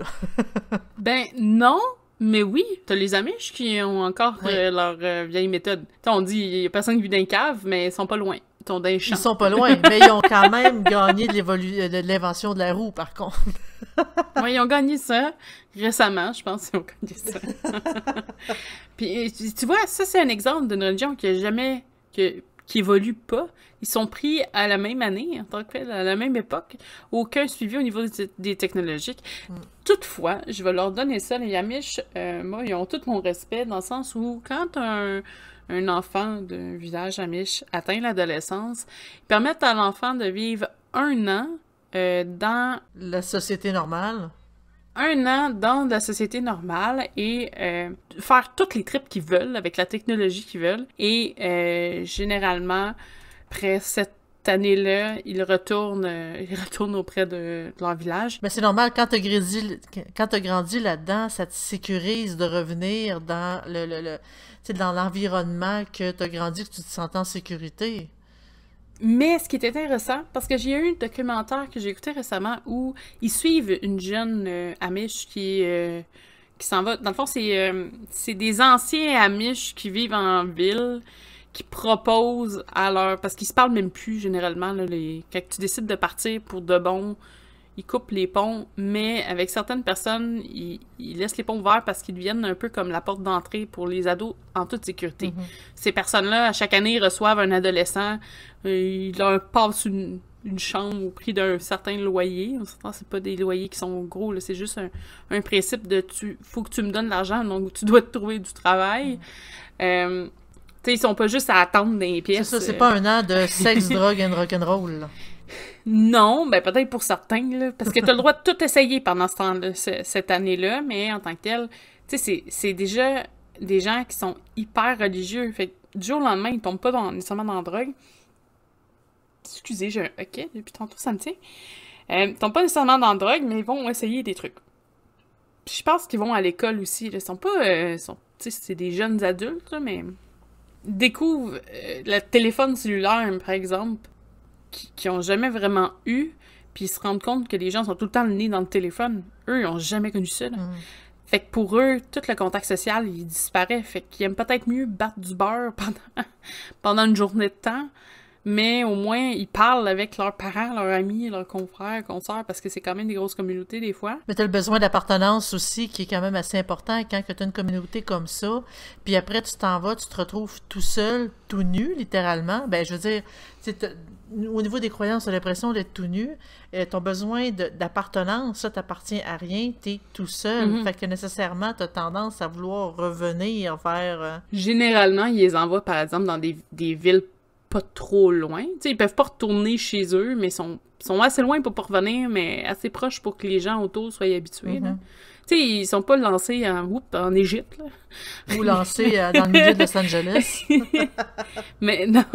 Speaker 2: ben
Speaker 1: non, mais oui, t'as les Amish qui ont encore euh, leur euh, vieille méthode. on dit, a personne qui vit dans d'un cave, mais ils sont pas loin. Ton Ils sont pas loin, mais ils ont quand même
Speaker 2: gagné de euh, l'invention de la roue, par contre.
Speaker 1: oui, ils ont gagné ça récemment, je pense qu'ils ont gagné ça. Puis tu vois, ça c'est un exemple d'une religion qui a jamais... Que, qui évoluent pas. Ils sont pris à la même année, en tant que à la même époque. Aucun suivi au niveau des, des technologiques. Mm. Toutefois, je vais leur donner ça, les Yamish, euh, moi, ils ont tout mon respect dans le sens où quand un, enfant d'un village Amish atteint l'adolescence, ils permettent à l'enfant de vivre un an euh, dans... La société normale un an dans la société normale et euh, faire toutes les trips qu'ils veulent avec la technologie qu'ils veulent. Et euh, généralement, après cette année-là, euh, ils retournent,
Speaker 2: auprès de, leur village. Mais c'est normal, quand tu quand as grandi là-dedans, ça te sécurise de revenir dans le, le, dans l'environnement que tu as grandi, que tu te sens en sécurité. Mais ce qui était intéressant, parce que j'ai eu un
Speaker 1: documentaire que j'ai écouté récemment où ils suivent une jeune euh, Amish qui, euh, qui s'en va. Dans le fond, euh, c'est, des anciens Amish qui vivent en ville, qui proposent à leur... Parce qu'ils se parlent même plus, généralement, quand tu décides de partir pour de bon, ils coupent les ponts, mais avec certaines personnes, ils laissent les ponts ouverts parce qu'ils deviennent un peu comme la porte d'entrée pour les ados en toute sécurité. Mhm. Ces personnes-là, à chaque année, reçoivent un adolescent, euh, ils leur passent une, chambre au prix d'un certain loyer. En ce c'est pas des loyers qui sont gros, c'est juste un, principe de tu faut que tu me donnes l'argent, donc tu dois te trouver du travail. Mhm. Euh, tu ils sont pas juste à attendre des pièces. C'est ça, pas euh. un an de sexe, drogue
Speaker 2: and rock'n'roll. Non,
Speaker 1: ben peut-être pour certains, parce que tu as le droit de tout essayer pendant cette année-là, mais en tant que tel, tu sais, c'est déjà des gens qui sont hyper religieux. Fait du jour au lendemain, ils tombent pas nécessairement dans la drogue. Excusez, j'ai un OK depuis tantôt, ça me tient. Euh, tombent pas nécessairement dans la drogue, mais ils vont essayer des trucs. je pense qu'ils vont à l'école aussi. sont pas. Euh, tu sais, c'est des jeunes adultes, mais. Ils découvrent euh, le téléphone cellulaire, par exemple qui, n'ont ont jamais vraiment eu, puis ils se rendent compte que les gens sont tout le temps le nez dans le téléphone. Eux, ils ont jamais connu ça. Mm. Fait que pour eux, tout le contact social, il disparaît. Fait qu'ils aiment peut-être mieux battre du beurre pendant, pendant une journée de temps mais au moins ils parlent avec leurs parents, leurs amis, leurs confrères, consoeurs, parce que c'est quand même des grosses communautés des fois.
Speaker 2: Mais t'as le besoin d'appartenance aussi qui est quand même assez important quand tu as une communauté comme ça. Puis après tu t'en vas, tu te retrouves tout seul, tout nu littéralement. Ben je veux dire, au niveau des croyances, de l'impression d'être tout nu. Euh, ton besoin d'appartenance, ça t'appartient à rien, t'es tout seul. Mm-hmm. Fait que nécessairement, t'as tendance à vouloir revenir vers... Euh, Généralement, ils les envoient par exemple
Speaker 1: dans des, des villes pas trop loin. Tu ils peuvent pas retourner chez eux, mais sont, sont assez loin pour pas revenir, mais assez proches pour que les gens autour soient habitués. Mhm. ils sont pas lancés en, oups, en Égypte.
Speaker 2: Ou lancés euh, dans le milieu de Los Angeles.
Speaker 1: mais non,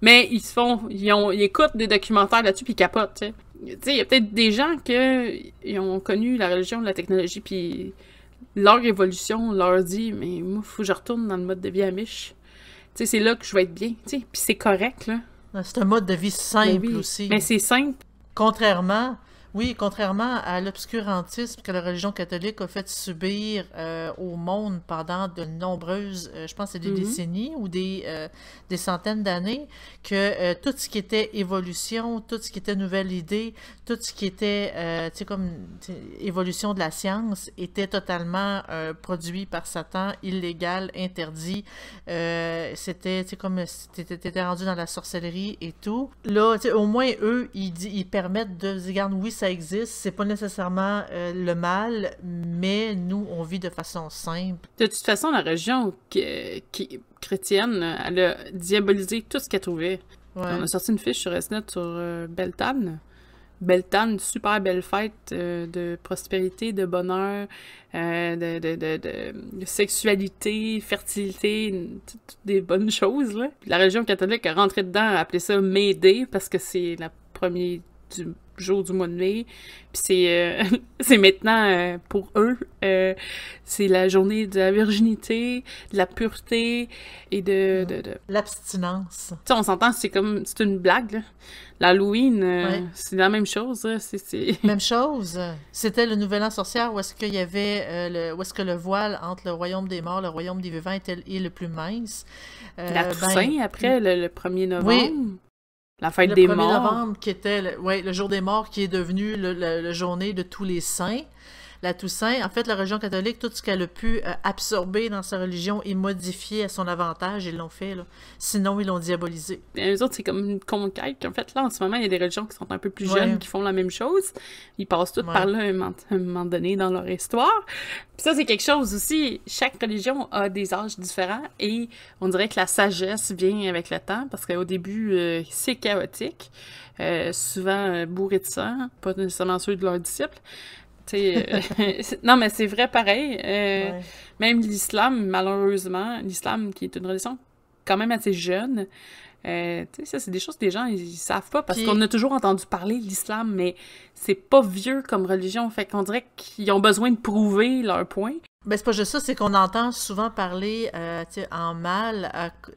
Speaker 1: Mais ils font, ils, écoutent des documentaires là-dessus puis ils capotent, il y a peut-être des gens qui ont connu la religion, de la technologie, puis leur évolution, leur dit, mais moi, faut que je retourne dans le mode de vie amiche sais,
Speaker 2: c'est là que je vais être bien. Puis c'est correct, là. Ah, c'est un mode de vie ben simple aussi. Mais ben, c'est simple. Contrairement oui, contrairement à l'obscurantisme que la religion catholique a fait subir euh, au monde pendant de nombreuses, euh, je pense, des mhm. décennies ou des, euh, des centaines d'années, que tout ce qui était évolution, tout ce qui était nouvelle idée, tout ce qui était, tu sais, comme évolution de la science était totalement produit par Satan, illégal, interdit. c'était, tu sais, comme c'était rendu dans la sorcellerie et tout. Là, au moins eux, ils, ils permettent de dire, existe, c'est pas nécessairement euh, le mal, mais nous, on vit de façon simple.
Speaker 1: De toute façon, la religion qui, chrétienne, elle a diabolisé tout ce qu'elle trouvait. Ouais. On a sorti une fiche sur SNET sur euh, Beltane. Beltane, super belle fête euh, de prospérité, de bonheur, de, de, de, sexualité, fertilité, des bonnes choses. Là. La religion catholique a rentré dedans, a appelé ça Médée, parce que c'est la première du jour du mois de mai. Puis c'est, euh, maintenant, euh, pour eux, euh, c'est la journée de la virginité, de la pureté et de... Mm. de, de... L'abstinence. Tu sais, on s'entend, c'est comme... C'est une blague, L'Halloween, c'est la même chose. C'est, Même chose.
Speaker 2: C'était le Nouvel An sorcière où est-ce qu'il y avait... le, où est-ce que le voile entre le royaume des morts, le royaume des vivants était, est le plus mince. la ben, Toussaint, après, mm. le, le 1er novembre. Oui.
Speaker 1: La fête le des 1er novembre,
Speaker 2: qui était ouais, le jour des morts, qui est devenu la journée de tous les saints la Toussaint. En fait, la religion catholique, tout ce qu'elle a pu euh, absorber dans sa religion et modifier à son avantage, ils l'ont fait. Sinon, ils l'ont diabolisé. Et eux autres, c'est comme une conquête. En fait, là, en ce moment, il y a des religions qui sont un peu plus jeunes qui
Speaker 1: font la même chose. Ils passent toutes par là à un, moment donné dans leur histoire. ça, c'est quelque chose aussi. Chaque religion a des âges différents et on dirait que la sagesse vient avec le temps parce qu'au début, euh, c'est chaotique. Euh, souvent bourré de sang, pas nécessairement ceux de leurs disciples. Euh, non, mais c'est vrai pareil. Euh, même l'islam, malheureusement, l'islam qui est une religion quand même assez jeune, euh, ça, c'est des choses que les gens, ils, savent pas parce qu'on a toujours entendu parler de
Speaker 2: l'islam, mais c'est pas vieux comme religion. Fait qu'on dirait qu'ils ont besoin de prouver leur point. Ben, c'est pas juste ça, c'est qu'on entend souvent parler euh, en mal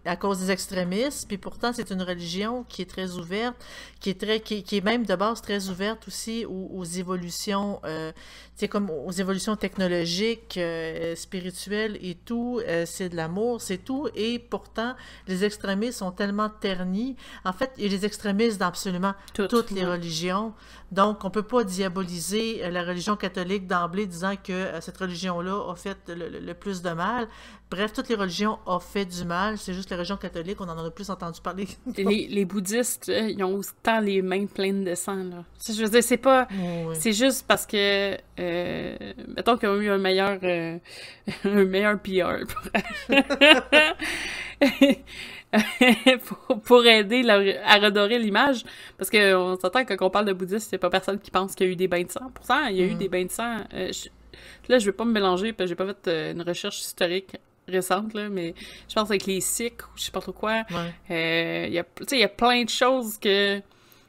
Speaker 2: à, cause des extrémistes, puis pourtant c'est une religion qui est très ouverte, qui est très, qui, est même de base très ouverte aussi aux, aux évolutions, euh, comme aux évolutions technologiques, euh, spirituelles et tout. Euh, c'est de l'amour, c'est tout. Et pourtant, les extrémistes sont tellement ternis. En fait, il les extrémistes dans absolument toutes les religions. Donc, on peut pas diaboliser euh, la religion catholique d'emblée disant que euh, cette religion-là a fait le, plus de mal. Bref, toutes les religions ont fait du mal. C'est juste la religion catholique, on en a plus entendu parler. les, bouddhistes, euh, ils ont autant les mains pleines de sang.
Speaker 1: Là. Je veux dire, c'est pas... C'est juste parce que... mettons qu'ils ont eu un meilleur... un meilleur PR. pour, aider à redorer l'image. Parce qu'on s'entend que quand on parle de bouddhiste, c'est pas personne qui pense qu'il y a eu des bains de sang. Pourtant, il y a eu mm. des bains de sang. Euh, je, là, je vais pas me mélanger, parce que j'ai pas fait euh, une recherche historique récente, mais je pense avec les Sikhs ou je sais pas trop quoi, euh, il y a plein de choses que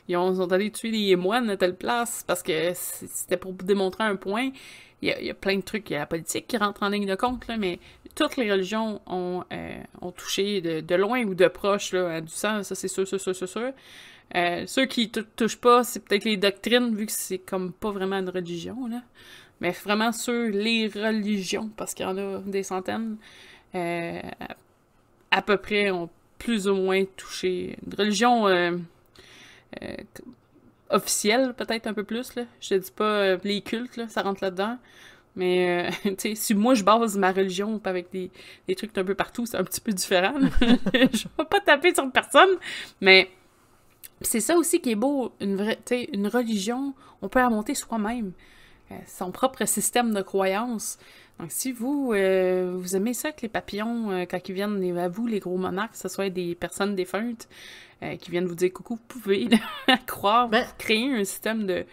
Speaker 1: ils ont, sont allés tuer des moines à telle place parce que c'était pour démontrer un point il y, a, plein de trucs, il y a la politique qui rentre en ligne de compte, là, mais toutes les religions ont, euh, touché de, loin ou de proche là, du sang, ça c'est sûr, sûr, sûr, sûr, euh, ceux qui ne touchent pas, c'est peut-être les doctrines, vu que c'est comme pas vraiment une religion, là. Mais vraiment ceux, les religions, parce qu'il y en a des centaines, euh, à peu près ont plus ou moins touché. Une religion Officiel, peut-être un peu plus. Là. Je te dis pas euh, les cultes, là, ça rentre là-dedans. Mais, euh, tu sais, si moi je base ma religion avec des, trucs un peu partout, c'est un petit peu différent. je vais pas taper sur personne. Mais c'est ça aussi qui est beau, une, vraie, une religion, on peut la monter soi-même. Euh, son propre système de croyance. Donc, si vous, euh, vous aimez ça que les papillons, euh, quand ils viennent à vous, les gros monarques, que ce soit des personnes défuntes euh, qui viennent vous dire coucou, vous pouvez croire, ben créer un système de,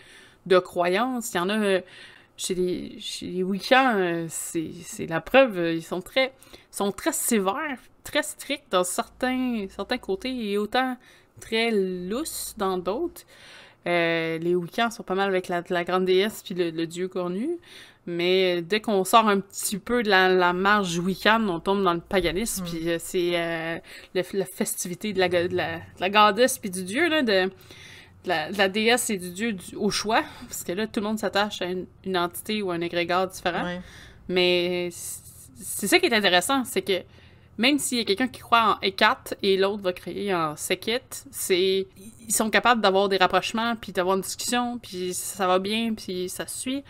Speaker 1: de croyance. Il y en a chez les, chez les Wiccans, c'est la preuve. Ils sont très, sont très sévères, très stricts dans certains, certains côtés et autant très lousses dans d'autres. les Wiccans sont pas mal avec la, grande déesse puis le, le dieu cornu. Mais dès qu'on sort un petit peu de la, marge du week-end, on tombe dans le paganisme. Hmm. Puis euh, c'est euh, la festivité de la, de la, puis du dieu, de, la, déesse et du dieu au choix. Parce que là, tout le monde s'attache à une, entité ou un égrégore différent. Mais c'est ça qui est intéressant, c'est que même s'il y a quelqu'un qui croit en Ekat et l'autre va créer en Sekit, c'est ils sont capables d'avoir des rapprochements, puis d'avoir une discussion, puis ça va bien, puis ça suit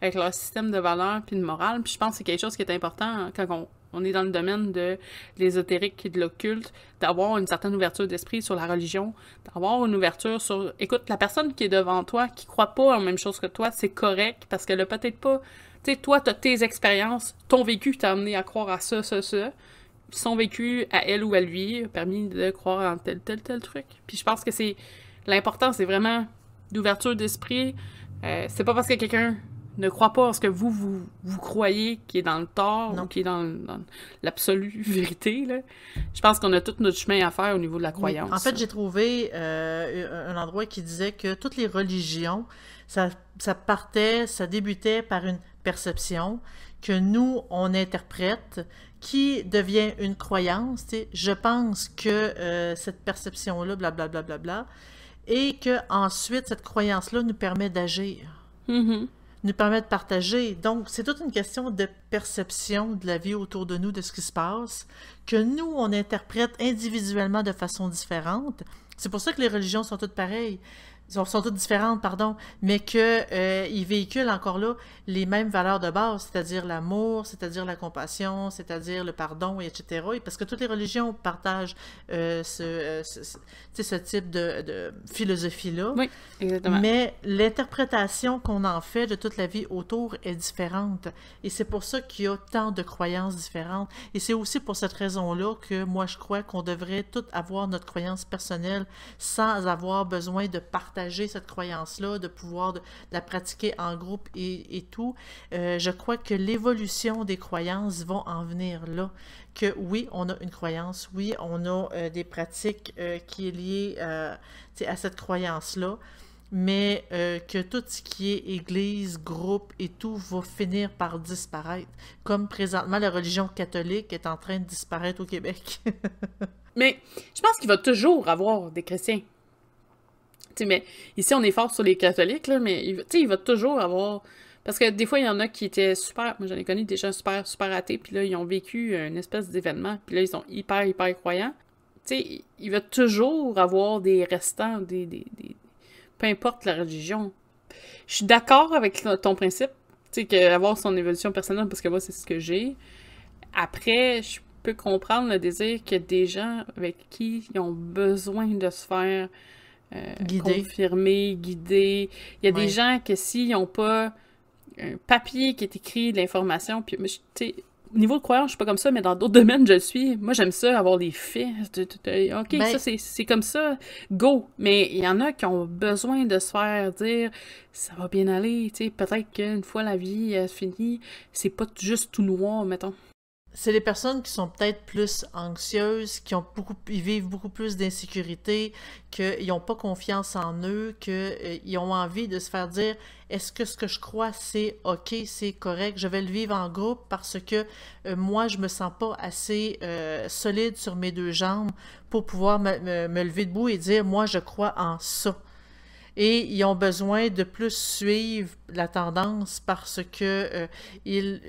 Speaker 1: avec leur système de valeurs puis de morale. Puis je pense que c'est quelque chose qui est important hein, quand on, est dans le domaine de l'ésotérique et de l'occulte, d'avoir une certaine ouverture d'esprit sur la religion, d'avoir une ouverture sur, écoute, la personne qui est devant toi, qui croit pas en même chose que toi, c'est correct parce qu'elle a peut-être pas, tu sais, toi, t'as tes expériences, ton vécu t'a amené à croire à ça, ça, ça sont vécu à elle ou à lui permis de croire en tel, tel, tel truc. Puis je pense que c'est l'important, c'est vraiment d'ouverture d'esprit. Euh, c'est pas parce que quelqu'un ne croit pas en ce que vous, vous, vous croyez qui est dans le tort ou qui est dans, l'absolue vérité. Là. Je pense qu'on a tout notre chemin à faire au niveau de la croyance. En fait, j'ai
Speaker 2: trouvé euh, un endroit qui disait que toutes les religions, ça, ça partait, ça débutait par une perception que nous, on interprète, qui devient une croyance, je pense que euh, cette perception-là, blablabla, bla, bla, et que ensuite cette croyance-là nous permet d'agir, mm-hmm. nous permet de partager. Donc, c'est toute une question de perception de la vie autour de nous, de ce qui se passe, que nous, on interprète individuellement de façon différente. C'est pour ça que les religions sont toutes pareilles sont, sont toutes différentes, pardon, mais qu'ils euh, véhiculent encore là les mêmes valeurs de base, c'est-à-dire l'amour, c'est-à-dire la compassion, c'est-à-dire le pardon, etc. Et parce que toutes les religions partagent euh, euh, ce, ce, type de, philosophie-là. Oui, exactement. Mais l'interprétation qu'on en fait de toute la vie autour est différente. Et c'est pour ça qu'il y a tant de croyances différentes. Et c'est aussi pour cette raison-là que moi, je crois qu'on devrait toutes avoir notre croyance personnelle sans avoir besoin de partager partager cette croyance-là, de pouvoir de, la pratiquer en groupe et, tout. Euh, je crois que l'évolution des croyances vont en venir là. Que oui, on a une croyance, oui, on a euh, des pratiques euh, qui est liées à cette croyance-là mais que tout ce qui est église, groupe et tout va finir par disparaître, comme présentement la religion catholique est en train de disparaître au Québec. mais je pense qu'il va toujours avoir des chrétiens mais ici, on est fort sur les
Speaker 1: catholiques, là, mais il va toujours avoir. Parce que des fois, il y en a qui étaient super. Moi, j'en ai connu des gens super, super athées, puis là, ils ont vécu une espèce d'événement, puis là, ils sont hyper, hyper croyants. Tu il va toujours avoir des restants, des, peu importe la religion. Je suis d'accord avec ton principe, tu sais, qu'avoir son évolution personnelle, parce que moi, c'est ce que j'ai. Après, je peux comprendre le désir que des gens avec qui ils ont besoin de se faire euh, Guider. confirmé, guidé. Il y a des gens que s'ils n'ont pas un papier qui est écrit, de l'information, puis tu niveau de croyance, je suis pas comme ça, mais dans d'autres domaines, je le suis. Moi, j'aime ça, avoir des faits. OK, ben c'est comme ça. Go! Mais il y en a qui ont besoin de se faire dire ça va bien aller. Peut-être qu'une fois la vie finie, c'est pas juste
Speaker 2: tout noir, mettons c'est les personnes qui sont peut-être plus anxieuses, qui ont beaucoup, vivent beaucoup plus d'insécurité, qu'ils n'ont pas confiance en eux, qu'ils ont envie de se faire dire est-ce que ce que je crois c'est ok, c'est correct, je vais le vivre en groupe parce que euh, moi je me sens pas assez euh, solide sur mes deux jambes pour pouvoir me lever debout et dire moi je crois en ça et ils ont besoin de plus suivre la tendance parce que euh, ils,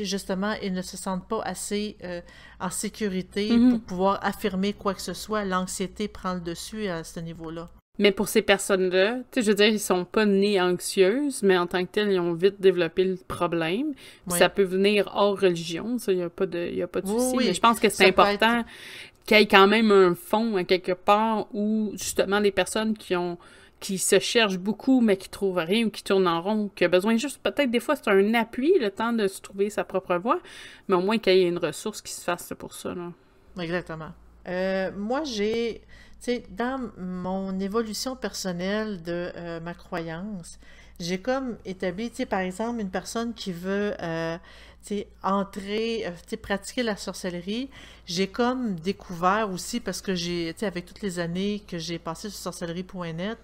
Speaker 2: justement, ils ne se sentent pas assez euh, en sécurité mm-hmm. pour pouvoir affirmer quoi que ce soit. L'anxiété prend le dessus à ce niveau-là.
Speaker 1: Mais pour ces personnes-là, je veux dire, ils sont pas nés anxieuses, mais en tant que telles, ils ont vite développé le problème. Ça peut venir hors religion, ça, il n'y a pas de, de souci. Mais je pense que c'est important qu'il y ait quand même un fond hein, quelque part où, justement, les personnes qui ont qui se cherche beaucoup, mais qui trouve rien ou qui tourne en rond, qui a besoin juste, peut-être des fois, c'est un appui, le temps de se trouver sa propre voie, mais au moins qu'il y ait une ressource qui se fasse pour ça.
Speaker 2: Là. Exactement. Euh, moi, j'ai, tu sais, dans mon évolution personnelle de euh, ma croyance, j'ai comme établi, tu sais, par exemple, une personne qui veut, euh, entrer, euh, pratiquer la sorcellerie, j'ai comme découvert aussi, parce que j'ai, avec toutes les années que j'ai passées sur sorcellerie.net,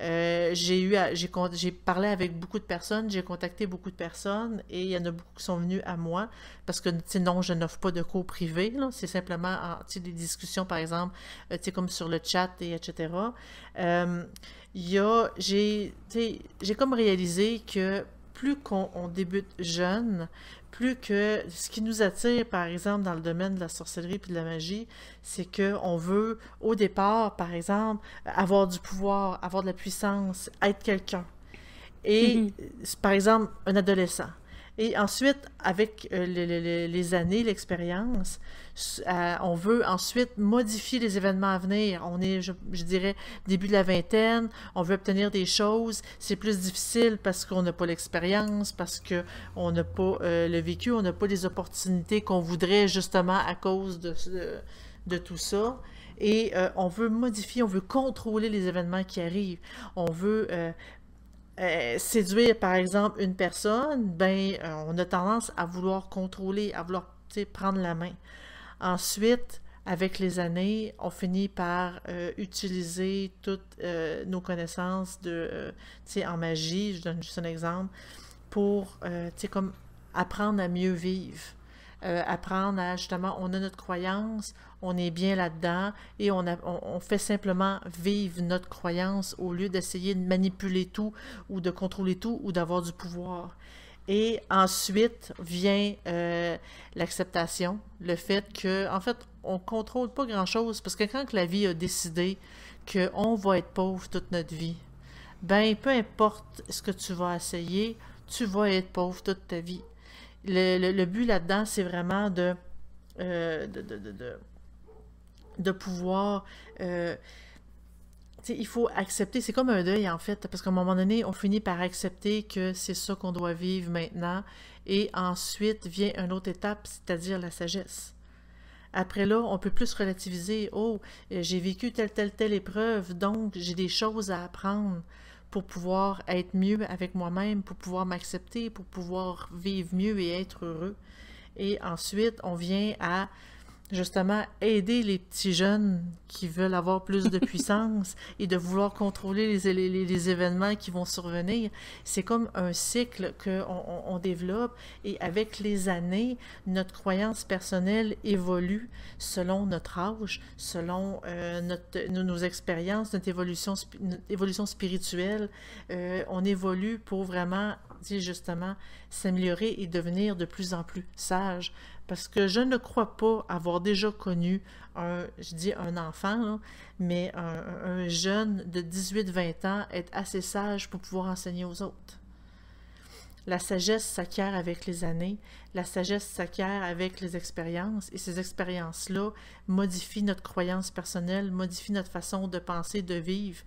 Speaker 2: euh, j'ai eu, j'ai parlé avec beaucoup de personnes, j'ai contacté beaucoup de personnes et il y en a beaucoup qui sont venus à moi parce que, non, je n'offre pas de cours privés, c'est simplement, des discussions, par exemple, euh, tu comme sur le chat et etc. Euh, y a, j'ai, j'ai comme réalisé que plus qu'on débute jeune, plus que ce qui nous attire, par exemple, dans le domaine de la sorcellerie puis de la magie, c'est qu'on veut, au départ, par exemple, avoir du pouvoir, avoir de la puissance, être quelqu'un. Et, mm-hmm. par exemple, un adolescent. Et ensuite, avec euh, les années, l'expérience, euh, on veut ensuite modifier les événements à venir. On est, je, dirais, début de la vingtaine, on veut obtenir des choses. C'est plus difficile parce qu'on n'a pas l'expérience, parce qu'on n'a pas euh, le vécu, on n'a pas les opportunités qu'on voudrait justement à cause de, tout ça et on veut modifier, on veut contrôler les événements qui arrivent. On veut euh, séduire, par exemple, une personne, ben, euh, on a tendance à vouloir contrôler, à vouloir prendre la main. Ensuite, avec les années, on finit par euh, utiliser toutes nos connaissances de, en magie, je donne juste un exemple, pour comme apprendre à mieux vivre. Euh, apprendre à justement, on a notre croyance, on est bien là-dedans et on, fait simplement vivre notre croyance au lieu d'essayer de manipuler tout ou de contrôler tout ou d'avoir du pouvoir. Et ensuite vient euh, l'acceptation, le fait que, en fait, on contrôle pas grand-chose parce que quand la vie a décidé qu'on va être pauvre toute notre vie, ben peu importe ce que tu vas essayer, tu vas être pauvre toute ta vie le, but là-dedans, c'est vraiment de, euh, pouvoir... Euh, il faut accepter, c'est comme un deuil en fait, parce qu'à un moment donné, on finit par accepter que c'est ça qu'on doit vivre maintenant, et ensuite vient une autre étape, c'est-à-dire la sagesse. Après là, on peut plus relativiser, oh, euh, j'ai vécu telle, telle, telle épreuve, donc j'ai des choses à apprendre pour pouvoir être mieux avec moi-même, pour pouvoir m'accepter, pour pouvoir vivre mieux et être heureux. Et ensuite, on vient à justement aider les petits jeunes qui veulent avoir plus de puissance et de vouloir contrôler les, les, événements qui vont survenir. C'est comme un cycle qu'on on, développe et avec les années, notre croyance personnelle évolue selon notre âge, selon euh, notre, nos, expériences, notre évolution, évolution spirituelle. Euh, on évolue pour vraiment, justement, s'améliorer et devenir de plus en plus sage parce que je ne crois pas avoir déjà connu un, je dis un enfant, mais un, jeune de 18-20 ans est assez sage pour pouvoir enseigner aux autres. La sagesse s'acquiert avec les années, la sagesse s'acquiert avec les expériences, et ces expériences-là modifient notre croyance personnelle, modifient notre façon de penser, de vivre,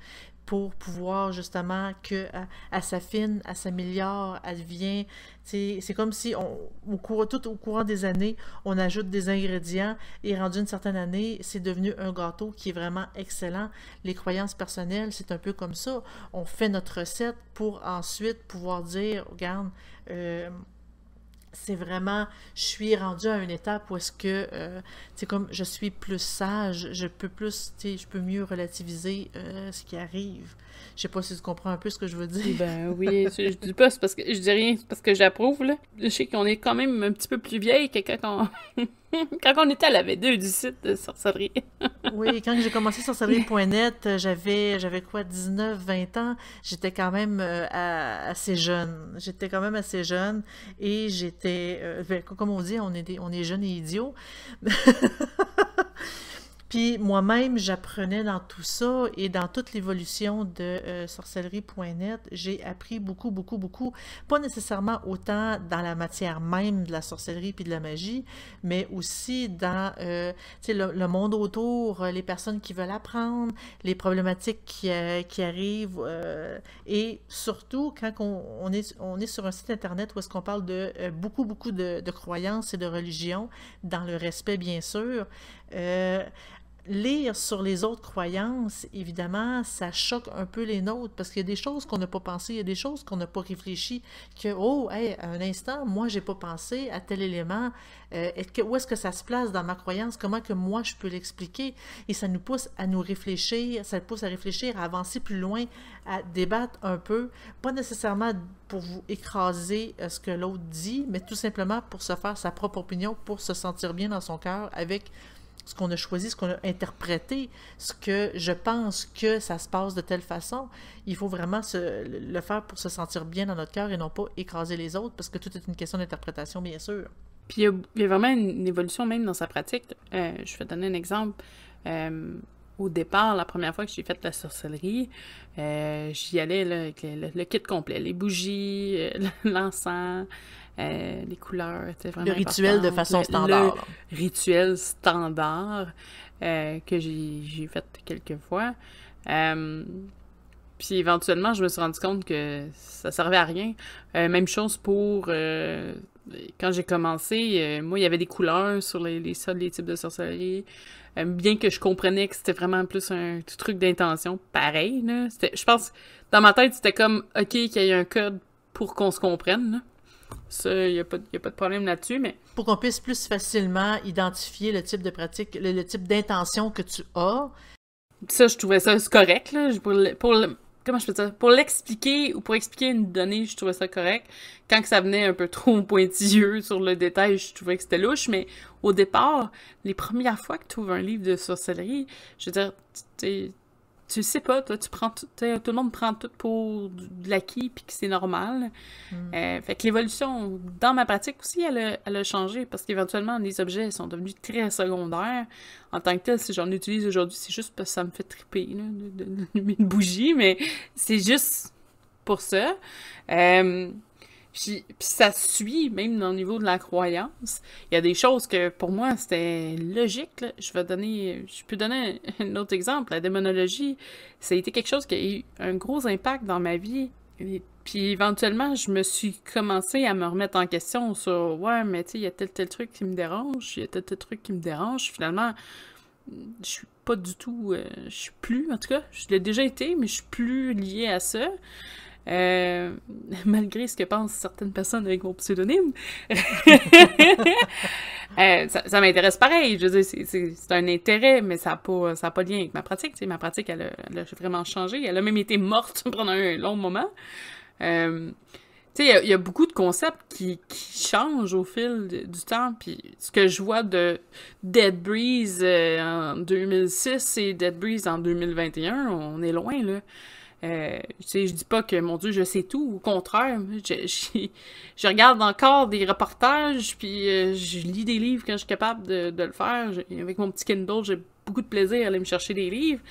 Speaker 2: pour pouvoir justement que euh, s'affine, à s'améliore, elle devient. C'est comme si on, au tout au courant des années, on ajoute des ingrédients et rendu une certaine année, c'est devenu un gâteau qui est vraiment excellent. Les croyances personnelles, c'est un peu comme ça. On fait notre recette pour ensuite pouvoir dire, regarde, euh, c'est vraiment, je suis rendue à une étape où est-ce que, c'est euh, comme je suis plus sage, je peux plus, je peux mieux relativiser euh, ce qui arrive. Je sais pas si tu comprends un peu ce que je veux dire. Ben oui, je,
Speaker 1: dis pas, c'est parce que je dis rien, parce que j'approuve, là. Je sais qu'on est quand même un petit peu plus vieille que quand on, quand on était à la V2 du site de sorcellerie.
Speaker 2: oui, quand j'ai commencé sorcellerie.net, j'avais, j'avais quoi, 19, 20 ans. J'étais quand même euh, assez jeune. J'étais quand même assez jeune et j'étais, euh, ben, comme on dit, on est, on est jeune et idiot. Puis moi-même, j'apprenais dans tout ça et dans toute l'évolution de euh, sorcellerie.net, j'ai appris beaucoup, beaucoup, beaucoup, pas nécessairement autant dans la matière même de la sorcellerie puis de la magie, mais aussi dans euh, le, monde autour, euh, les personnes qui veulent apprendre, les problématiques qui, arrivent et surtout quand on, est, on est sur un site internet où est-ce qu'on parle de beaucoup, beaucoup de, croyances et de religions, dans le respect bien sûr. Euh, lire sur les autres croyances, évidemment, ça choque un peu les nôtres parce qu'il y a des choses qu'on n'a pas pensées, il y a des choses qu'on n'a pas réfléchi, que, oh, hey, un instant, moi, j'ai pas pensé à tel élément, euh, que, où est-ce que ça se place dans ma croyance, comment que moi, je peux l'expliquer. Et ça nous pousse à nous réfléchir, ça nous pousse à réfléchir, à avancer plus loin, à débattre un peu, pas nécessairement pour vous écraser euh, ce que l'autre dit, mais tout simplement pour se faire sa propre opinion, pour se sentir bien dans son cœur avec ce qu'on a choisi, ce qu'on a interprété, ce que je pense que ça se passe de telle façon. Il faut vraiment le faire pour se sentir bien dans notre cœur et non pas écraser les autres, parce que tout est une question d'interprétation, bien sûr. Puis il y, a, vraiment une évolution même dans sa pratique. Euh, je vais donner un exemple. Euh,
Speaker 1: au départ, la première fois que j'ai fait la sorcellerie, euh, j'y allais avec le, kit complet, les bougies, l'encens, euh, les couleurs c'était vraiment Le rituel de façon standard. Le rituel standard euh, que j'ai fait quelques fois. Euh, puis éventuellement, je me suis rendu compte que ça servait à rien. même chose pour quand j'ai commencé, moi, il y avait des couleurs sur les, sols, les types de sorcellerie. bien que je comprenais que c'était vraiment plus un truc d'intention, pareil. Là. Je pense, dans ma tête, c'était comme, OK, qu'il y ait un code pour qu'on se comprenne. Là. Ça, il n'y a, pas de problème là-dessus,
Speaker 2: mais... Pour qu'on puisse plus facilement identifier le type de pratique, le, type d'intention que tu as. Ça, je trouvais ça correct, là. Pour, pour comment je peux dire? Pour l'expliquer
Speaker 1: ou pour expliquer une donnée, je trouvais ça correct. Quand que ça venait un peu trop pointilleux sur le détail, je trouvais que c'était louche, mais au départ, les premières fois que tu ouvres un livre de sorcellerie, je veux dire, tu sais pas, toi, tu prends tout, tout le monde prend tout pour de l'acquis, puis que c'est normal. Hmm. Euh, fait que l'évolution, dans ma pratique aussi, elle a, changé, parce qu'éventuellement, les objets sont devenus très secondaires. En tant que tel, si j'en utilise aujourd'hui, c'est juste parce que ça me fait triper, de, de, une bougie, mais c'est juste pour ça. Euh, puis, ça suit, même au niveau de la croyance. Il y a des choses que, pour moi, c'était logique. Je vais donner... Je peux donner un, autre exemple. La démonologie, ça a été quelque chose qui a eu un gros impact dans ma vie. Et puis éventuellement, je me suis commencé à me remettre en question sur ouais, mais tu sais, il y a tel tel truc qui me dérange, il y a tel tel truc qui me dérange. Finalement, je suis pas du tout, euh, je suis plus en tout cas, je l'ai déjà été, mais je suis plus liée à ça. Euh, malgré ce que pensent certaines personnes avec mon pseudonyme. Euh, ça, m'intéresse pareil. Je veux dire, c'est un intérêt, mais ça n'a pas, ça pas de lien avec ma pratique. Ma pratique, elle a, vraiment changé. Elle a même été morte pendant un long moment. Euh, il y, a beaucoup de concepts qui, changent au fil du temps. Puis ce que je vois de Dead Breeze en 2006 et Dead Breeze en 2021, on est loin, là. Euh, je dis pas que, mon Dieu, je sais tout. Au contraire, je, regarde encore des reportages, puis euh, je lis des livres quand je suis capable de, le faire. avec mon petit Kindle, j'ai beaucoup de plaisir à aller me chercher des livres.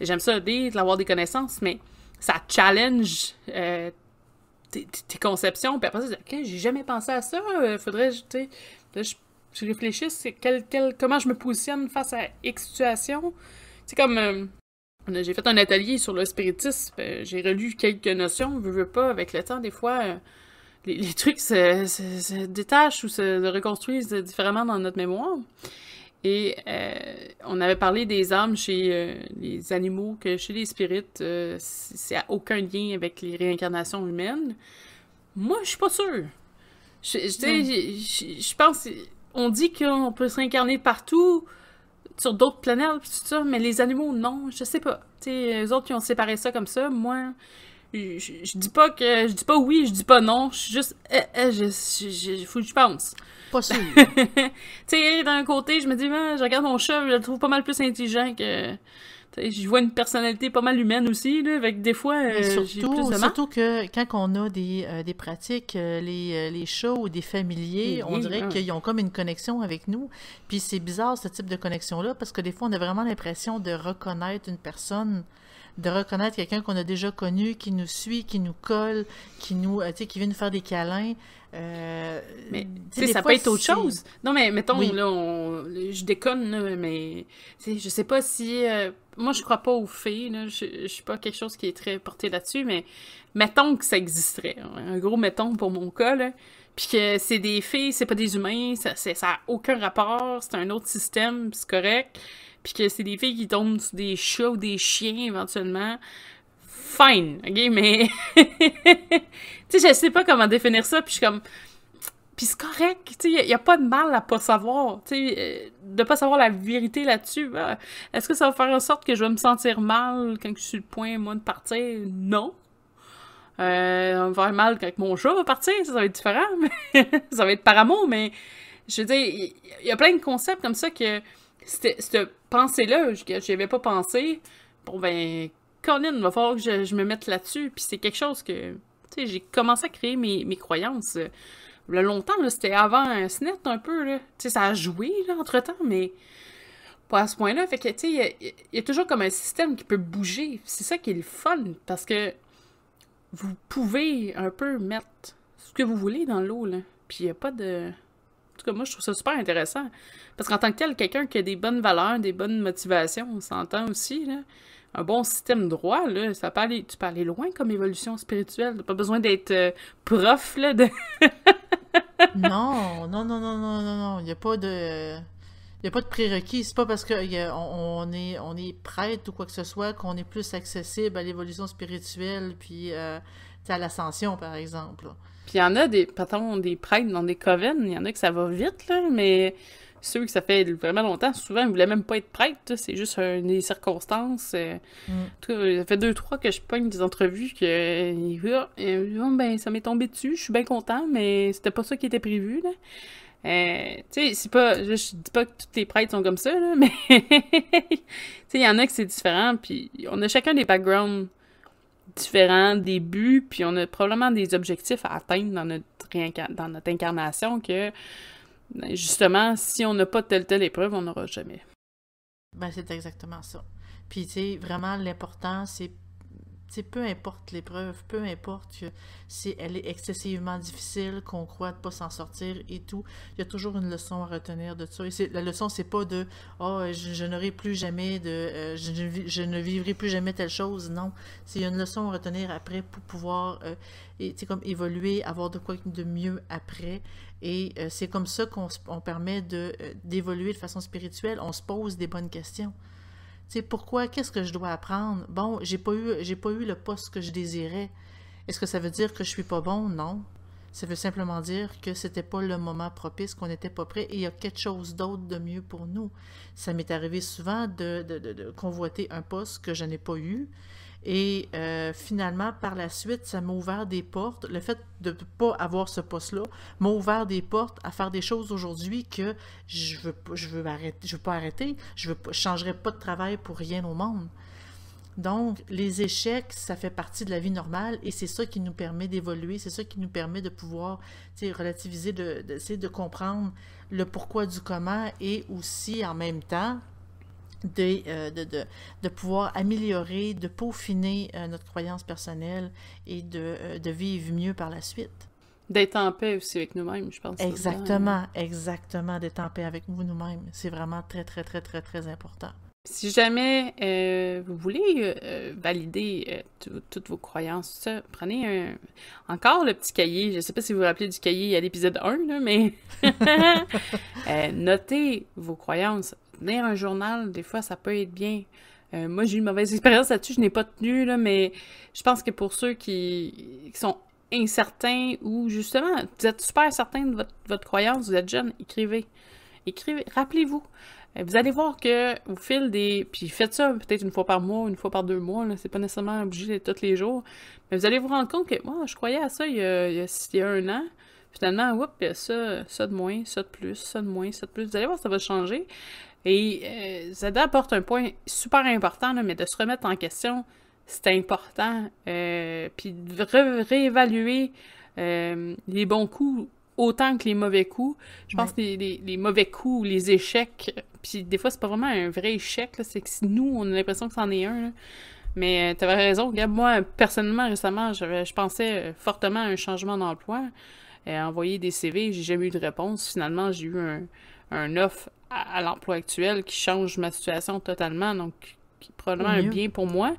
Speaker 1: J'aime ça, de l'avoir des connaissances, mais ça challenge euh, tes, conceptions. Puis après dis OK, j'ai jamais pensé à ça. Euh, faudrait, tu je, réfléchisse quel, comment je me positionne face à X situation. C'est comme j'ai fait un atelier sur le spiritisme. Euh, j'ai relu quelques notions. Je veux pas, avec le temps, des fois, euh, les, trucs se, détachent ou se reconstruisent différemment dans notre mémoire. Et euh, on avait parlé des âmes chez les animaux, que chez les spirites, c'est aucun lien avec les réincarnations humaines. Moi, je suis pas sûre. Je, pense, on dit qu'on peut se réincarner partout sur d'autres planètes, tout ça, mais les animaux, non, je sais pas. t'sais, eux autres, qui ont séparé ça comme ça. Moi, je, dis pas que. Je dis pas oui, je dis pas non. Je suis juste. Eh, eh, je, faut que je pense. Pas sûr. tu sais, d'un côté, je me dis, ah, je regarde mon chat, je le trouve pas mal plus intelligent que je vois une personnalité pas mal humaine aussi, là, avec des fois, euh, surtout, surtout
Speaker 2: que quand on a des, euh, des pratiques, euh, les, les, ou des familiers, on dirait qu'ils ont comme une connexion avec nous. Puis c'est bizarre ce type de connexion-là, parce que des fois, on a vraiment l'impression de reconnaître une personne de reconnaître quelqu'un qu'on a déjà connu, qui nous suit, qui nous colle, qui nous, qui vient nous faire des câlins. mais tu sais, ça peut être autre chose. Non, mais mettons,
Speaker 1: là, je déconne, mais je sais pas si moi, je crois pas aux fées. Là. Je, suis pas quelque chose qui est très porté là-dessus, mais mettons que ça existerait. Un gros mettons pour mon cas, là. Puis que c'est des fées, c'est pas des humains, ça n'a ça aucun rapport, c'est un autre système, c'est correct. Puis que c'est des filles qui tombent sur des chats ou des chiens éventuellement. Fine, ok, mais. tu sais, je sais pas comment définir ça, puis je suis comme puis c'est correct, il n'y a, pas de mal à pas savoir, euh, de pas savoir la vérité là-dessus. Est-ce que ça va faire en sorte que je vais me sentir mal quand je suis le point, moi, de partir? Non. Euh, on va faire mal quand mon chat va partir, ça, va être différent, mais ça va être par amour, mais je veux dire, il y, a plein de concepts comme ça que cette pensée-là, que je pas pensé, bon ben, il va falloir que je, me mette là-dessus, puis c'est quelque chose que, tu sais, j'ai commencé à créer mes, mes croyances. Euh, longtemps, là, c'était avant un SNET un peu, là. Tu sais, ça a joué, là, entre-temps, mais pas à ce point-là. Fait que, tu sais, il y, a toujours comme un système qui peut bouger. C'est ça qui est le fun, parce que vous pouvez un peu mettre ce que vous voulez dans l'eau, là. Puis il n'y a pas de... En tout cas, moi, je trouve ça super intéressant. Parce qu'en tant que tel, quelqu'un qui a des bonnes valeurs, des bonnes motivations, on s'entend aussi, là un bon système droit, là, ça peut tu peux aller loin comme évolution spirituelle. T'as pas besoin d'être euh,
Speaker 2: prof là, de non, non, non, non, non, non, non. Il n'y a pas de. Il ce a pas de prérequis. C'est pas parce qu'on on est, on est prêtre ou quoi que ce soit qu'on est plus accessible à l'évolution spirituelle puis euh, à l'ascension, par exemple.
Speaker 1: Puis il y en a des, pardon, des prêtres dans des coven, il y en a que ça va vite, là, mais ceux que ça fait vraiment longtemps, souvent, ils voulaient même pas être prêtres. C'est juste des circonstances. Euh. Mm. Ça fait deux, trois que je pogne des entrevues que bon euh, euh, ben, ça m'est tombé dessus. Je suis bien content, mais c'était pas ça qui était prévu. Là. tu sais, c'est pas. Je, je, dis pas que tous les prêtres sont comme ça, mais. tu il y en a que c'est différent, puis on a chacun des backgrounds différents, des buts, puis on a probablement des objectifs à atteindre dans notre, dans notre incarnation que ben, justement, si on n'a pas telle telle épreuve, on n'aura jamais.
Speaker 2: Ben, c'est exactement ça. Puis, tu sais, vraiment, l'important, c'est peu importe l'épreuve, peu importe si elle est excessivement difficile, qu'on croit de pas s'en sortir et tout, il y a toujours une leçon à retenir de ça. la leçon, c'est pas de oh je, n'aurai plus jamais de euh, je, ne vivrai plus jamais telle chose. Non, c'est une leçon à retenir après pour pouvoir euh, comme évoluer, avoir de quoi de mieux après. Et euh, c'est comme ça qu'on permet de d'évoluer de façon spirituelle. On se pose des bonnes questions. C'est pourquoi, qu'est-ce que je dois apprendre? Bon, j'ai pas eu, j'ai pas eu le poste que je désirais. Est-ce que ça veut dire que je suis pas bon? Non. Ça veut simplement dire que c'était pas le moment propice, qu'on n'était pas prêt et il y a quelque chose d'autre de mieux pour nous. Ça m'est arrivé souvent de, convoiter un poste que je n'ai pas eu et euh, finalement, par la suite, ça m'a ouvert des portes. Le fait de ne pas avoir ce poste-là m'a ouvert des portes à faire des choses aujourd'hui que je veux, je veux arrêter, je veux pas arrêter. Je ne changerai pas de travail pour rien au monde. Donc, les échecs, ça fait partie de la vie normale et c'est ça qui nous permet d'évoluer, c'est ça qui nous permet de pouvoir relativiser, de, de, de comprendre le pourquoi du comment et aussi en même temps, euh, de, de, de, pouvoir améliorer, de peaufiner euh, notre croyance personnelle et de, euh, de, vivre mieux par la suite. D'être en paix aussi avec nous-mêmes, je pense. Exactement, exactement, d'être en paix avec vous, nous-mêmes. C'est vraiment très, très, très, très, très important. Si
Speaker 1: jamais vous voulez valider toutes vos croyances, prenez encore le petit cahier. Je ne sais pas si vous vous rappelez du cahier à l'épisode 1, mais notez vos croyances tenir un journal, des fois, ça peut être bien. Euh, moi, j'ai eu une mauvaise expérience là-dessus, je n'ai pas tenu, là, mais je pense que pour ceux qui, sont incertains ou justement, vous êtes super certain de votre, croyance, vous êtes jeune, écrivez. Écrivez, rappelez-vous. Euh, vous allez voir que au fil des. Puis faites ça peut-être une fois par mois, une fois par deux mois, c'est pas nécessairement obligé de tous les jours. Mais vous allez vous rendre compte que moi, je croyais à ça il y a, un an finalement, oups, ça, ça de moins, ça de plus, ça de moins, ça de plus. Vous allez voir, ça va changer. Et euh, ça Zada apporte un point super important, mais de se remettre en question, c'est important. Euh, puis de réévaluer euh, les bons coups autant que les mauvais coups. Je pense que les, les, mauvais coups, les échecs, puis des fois, c'est pas vraiment un vrai échec, c'est que nous, on a l'impression que c'en est un. Mais tu avais raison, Moi, personnellement, récemment, je, pensais fortement à un changement d'emploi. envoyer des CV, j'ai jamais eu de réponse. Finalement, j'ai eu un, un offre à, l'emploi actuel qui change ma situation totalement. Donc, qui est probablement un bien pour moi.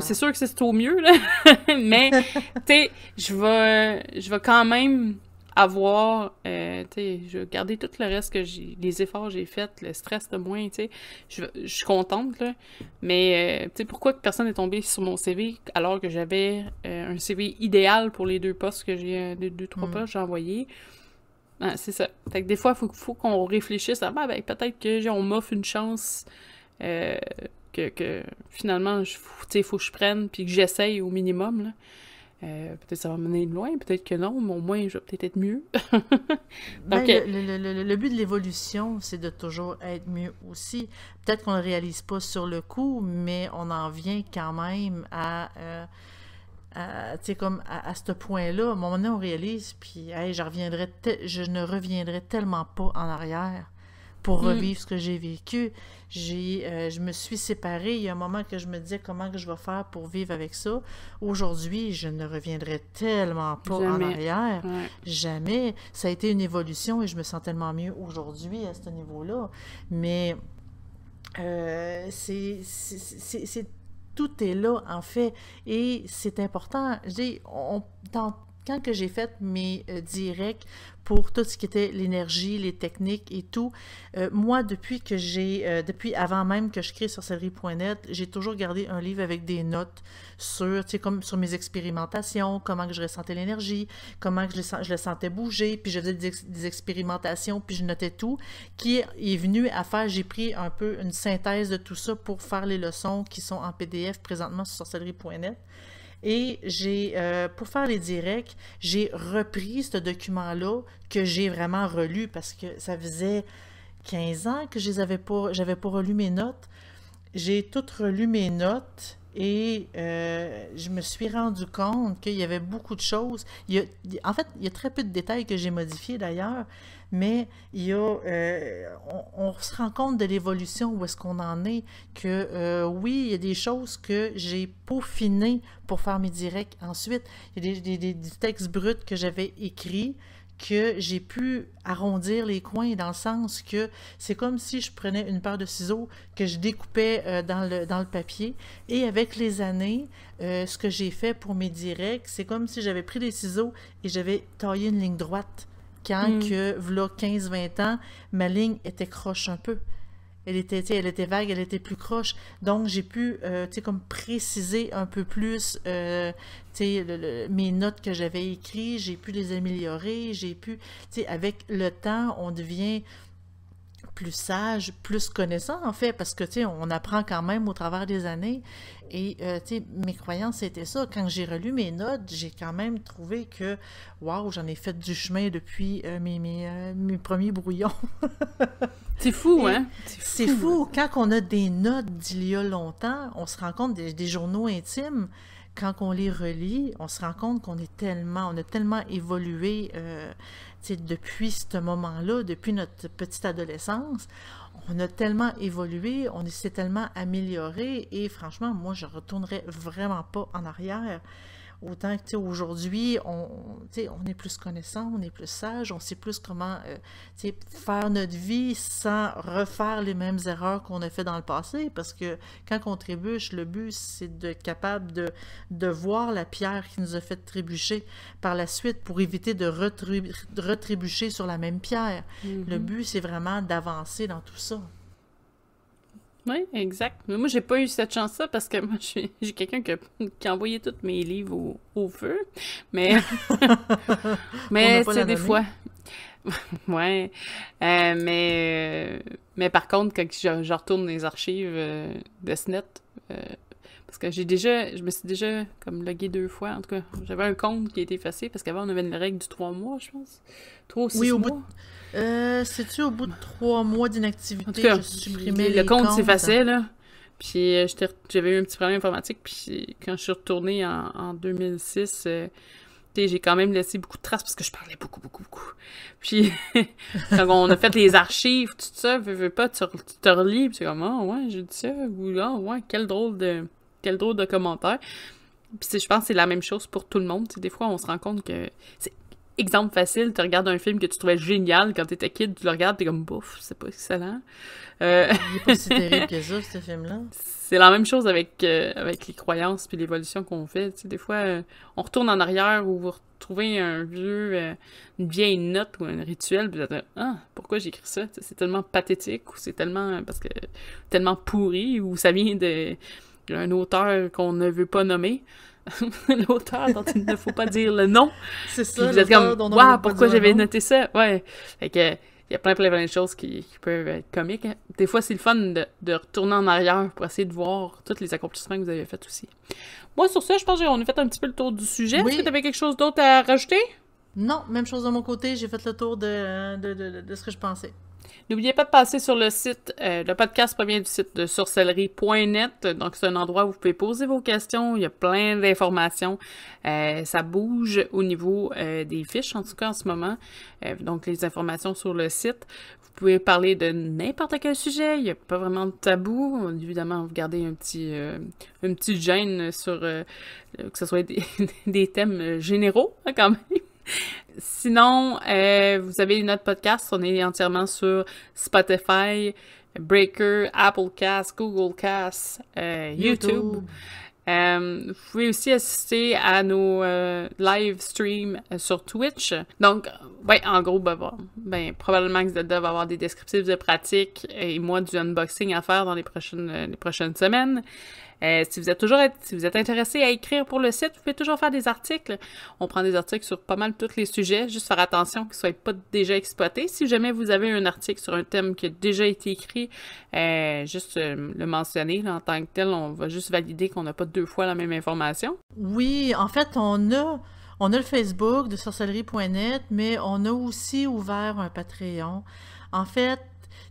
Speaker 1: C'est sûr que c'est au mieux, Mais, tu sais, je vais, je vais quand même avoir, euh, tu sais, je vais garder tout le reste que j'ai, les efforts que j'ai faits, le stress de moins, tu sais. Je, suis contente, là. Mais, euh, tu sais, pourquoi personne n'est tombé sur mon CV alors que j'avais euh, un CV idéal pour les deux postes que j'ai, deux, trois mm. postes que j'ai envoyés? c'est ça. Fait des fois, il faut, qu'on réfléchisse à ben, peut-être que on m'offre une chance euh, que, que, finalement, il faut que je prenne puis que j'essaye au minimum. Là. Euh, peut-être ça va mener loin, peut-être que non, mais au moins, je vais peut-être être mieux.
Speaker 2: Ben, Donc, euh, le, le, but de l'évolution, c'est de toujours être mieux aussi. Peut-être qu'on ne le réalise pas sur le coup, mais on en vient quand même à sais, comme à, ce point-là, à un moment donné, on réalise, puis je, reviendrai je ne reviendrai tellement pas en arrière
Speaker 1: pour mm. revivre ce
Speaker 2: que j'ai vécu. J'ai, euh, je me suis séparée. Il y a un moment que je me disais comment que je vais faire pour vivre avec ça. Aujourd'hui, je ne reviendrai tellement pas en arrière. Jamais. Ça a été une évolution et je me sens tellement mieux aujourd'hui à ce niveau-là. Mais euh, c'est tout est là, en fait. Et c'est important. J'ai, quand que j'ai fait mes euh, directs pour tout ce qui était l'énergie, les techniques et tout. Euh, moi, depuis que j'ai, euh, depuis avant même que je crée sorcellerie.net, j'ai toujours gardé un livre avec des notes sur, tu comme sur mes expérimentations, comment que je ressentais l'énergie, comment que je le, sentais bouger, puis je faisais des, expérimentations, puis je notais tout, qui est venu à faire, j'ai pris un peu une synthèse de tout ça pour faire les leçons qui sont en PDF présentement sur sorcellerie.net. Et j'ai, euh, pour faire les directs, j'ai repris ce document-là que j'ai vraiment relu parce que ça faisait 15 ans que je n'avais j'avais pas relu mes notes. J'ai toutes relu mes notes et euh, je me suis rendu compte qu'il y avait beaucoup de choses. en fait, il y a très peu de détails que j'ai modifiés d'ailleurs, mais il euh, on, se rend compte de l'évolution, où est-ce qu'on en est, que euh, oui, il y a des choses que j'ai peaufinées pour faire mes directs ensuite. Il y a des, des textes bruts que j'avais écrits que j'ai pu arrondir les coins dans le sens que c'est comme si je prenais une paire de ciseaux que je découpais euh, dans, le, dans le papier. Et avec les années, euh, ce que j'ai fait pour mes directs, c'est comme si j'avais pris des ciseaux et j'avais taillé une ligne droite. Quand, hmm. que, voilà 15-20 ans, ma ligne était croche un peu elle était, elle était vague, elle était plus croche. Donc, j'ai pu, euh, comme préciser un peu plus, euh, mes notes que j'avais écrites, j'ai pu les améliorer, j'ai pu, avec le temps, on devient plus sage, plus connaissant, en fait, parce que, tu sais, on apprend quand même au travers des années. Et, euh, tu sais, mes croyances, c'était ça. Quand j'ai relu mes notes, j'ai quand même trouvé que, waouh, j'en ai fait du chemin depuis euh, euh, mes, premiers brouillons. C'est fou, hein? C'est fou. Quand on a des notes d'il y a longtemps, on se rend compte des, journaux intimes quand on les relit, on se rend compte qu'on est tellement, on a tellement évolué depuis ce moment-là, depuis notre petite adolescence, on a tellement évolué, on s'est tellement amélioré et franchement, moi, je ne retournerai vraiment pas en arrière. Autant que aujourd'hui, on, on est plus connaissant, on est plus sage, on sait plus comment euh, faire notre vie sans refaire les mêmes erreurs qu'on a fait dans le passé. Parce que quand on trébuche, le but, c'est d'être capable de, de voir la pierre qui nous a fait trébucher par la suite pour éviter de retrébucher sur la même pierre. Mm-hmm. Le but, c'est vraiment d'avancer dans tout ça.
Speaker 1: Oui, exact. Mais moi, j'ai pas eu cette chance-là parce que moi, j'ai quelqu'un qui, qui a envoyé tous mes livres au, feu. Mais, mais c'est des fois. ouais. Euh, mais, euh, mais par contre, quand je, retourne les archives euh, de SNET, parce que j'ai déjà, je me suis déjà comme logué deux fois. En tout cas, j'avais un compte qui a été effacé parce qu'avant, on avait une règle du trois mois, je pense.
Speaker 2: Trois ou six oui, au mois. Bout euh, C'est-tu au bout de trois mois d'inactivité? En je le compte s'effaçait, là.
Speaker 1: Puis euh, j'avais eu un petit problème informatique. Puis quand je suis retournée en, en 2006, euh, j'ai quand même laissé beaucoup de traces parce que je parlais beaucoup, beaucoup, beaucoup. Puis, quand on a fait les archives, tout ça, veux, pas, tu, te relis, puis tu comme, ah, ouais, j'ai dit ça, ah, ouais, quel drôle de, quel drôle de commentaire. Puis je pense que c'est la même chose pour tout le monde. des fois, on se rend compte que. C'est exemple facile, tu regardes un film que tu trouvais génial quand t'étais kid, tu le regardes, t'es comme bouf, c'est pas excellent. Euh... Il est pas si terrible que
Speaker 2: ça, ce film-là. C'est
Speaker 1: la même chose avec, euh, avec les croyances puis l'évolution qu'on fait. des fois, euh, on retourne en arrière ou vous retrouvez un vieux, euh, une vieille note ou un rituel, puis vous êtes Ah, pourquoi j'écris ça? C'est tellement pathétique ou c'est tellement parce que tellement pourri ou ça vient de un auteur qu'on ne veut pas nommer. l'auteur dont il ne faut pas dire le nom. C'est ça. Vous êtes comme, waouh, pourquoi j'avais noté ça? Ouais. il y a plein, plein, plein de choses qui, peuvent être comiques. Des fois, c'est le fun de, retourner en arrière pour essayer de voir tous les accomplissements que vous avez faits aussi.
Speaker 2: Moi, sur ça, je pense qu'on a fait un petit peu le tour du sujet. Est-ce que tu avais quelque chose d'autre à rajouter? Non, même chose de mon côté. J'ai fait le tour de ce que je pensais.
Speaker 1: N'oubliez pas de passer sur le site, euh, le podcast provient du site de sorcellerie.net. Donc, c'est un endroit où vous pouvez poser vos questions. Il y a plein d'informations. Euh, ça bouge au niveau euh, des fiches, en tout cas en ce moment. donc, les informations sur le site. Vous pouvez parler de n'importe quel sujet. Il n'y a pas vraiment de tabou. Évidemment, vous gardez un petit, un petit gêne sur que ce soit des, des thèmes généraux, hein, quand même. Sinon, euh, vous avez notre podcast. On est entièrement sur Spotify, Breaker, Apple Cast, Google Cast, euh, YouTube. Euh, vous pouvez aussi assister à nos livestreams live streams sur Twitch. Donc, ouais, en gros, bah, bah, ben, probablement que vous va avoir des descriptifs de pratique et moi du unboxing à faire dans les prochaines semaines. Euh, si vous êtes toujours si vous êtes intéressé à écrire pour le site, vous pouvez toujours faire des articles. On prend des articles sur pas mal tous les sujets, juste faire attention qu'ils ne soient pas déjà exploités. Si jamais vous avez un article sur un thème qui a déjà été écrit, euh, juste euh, le mentionner en tant que tel, on va juste valider qu'on n'a pas deux fois la même information.
Speaker 2: Oui, en fait, on a on a le Facebook de sorcellerie.net, mais on a aussi ouvert un Patreon. En fait,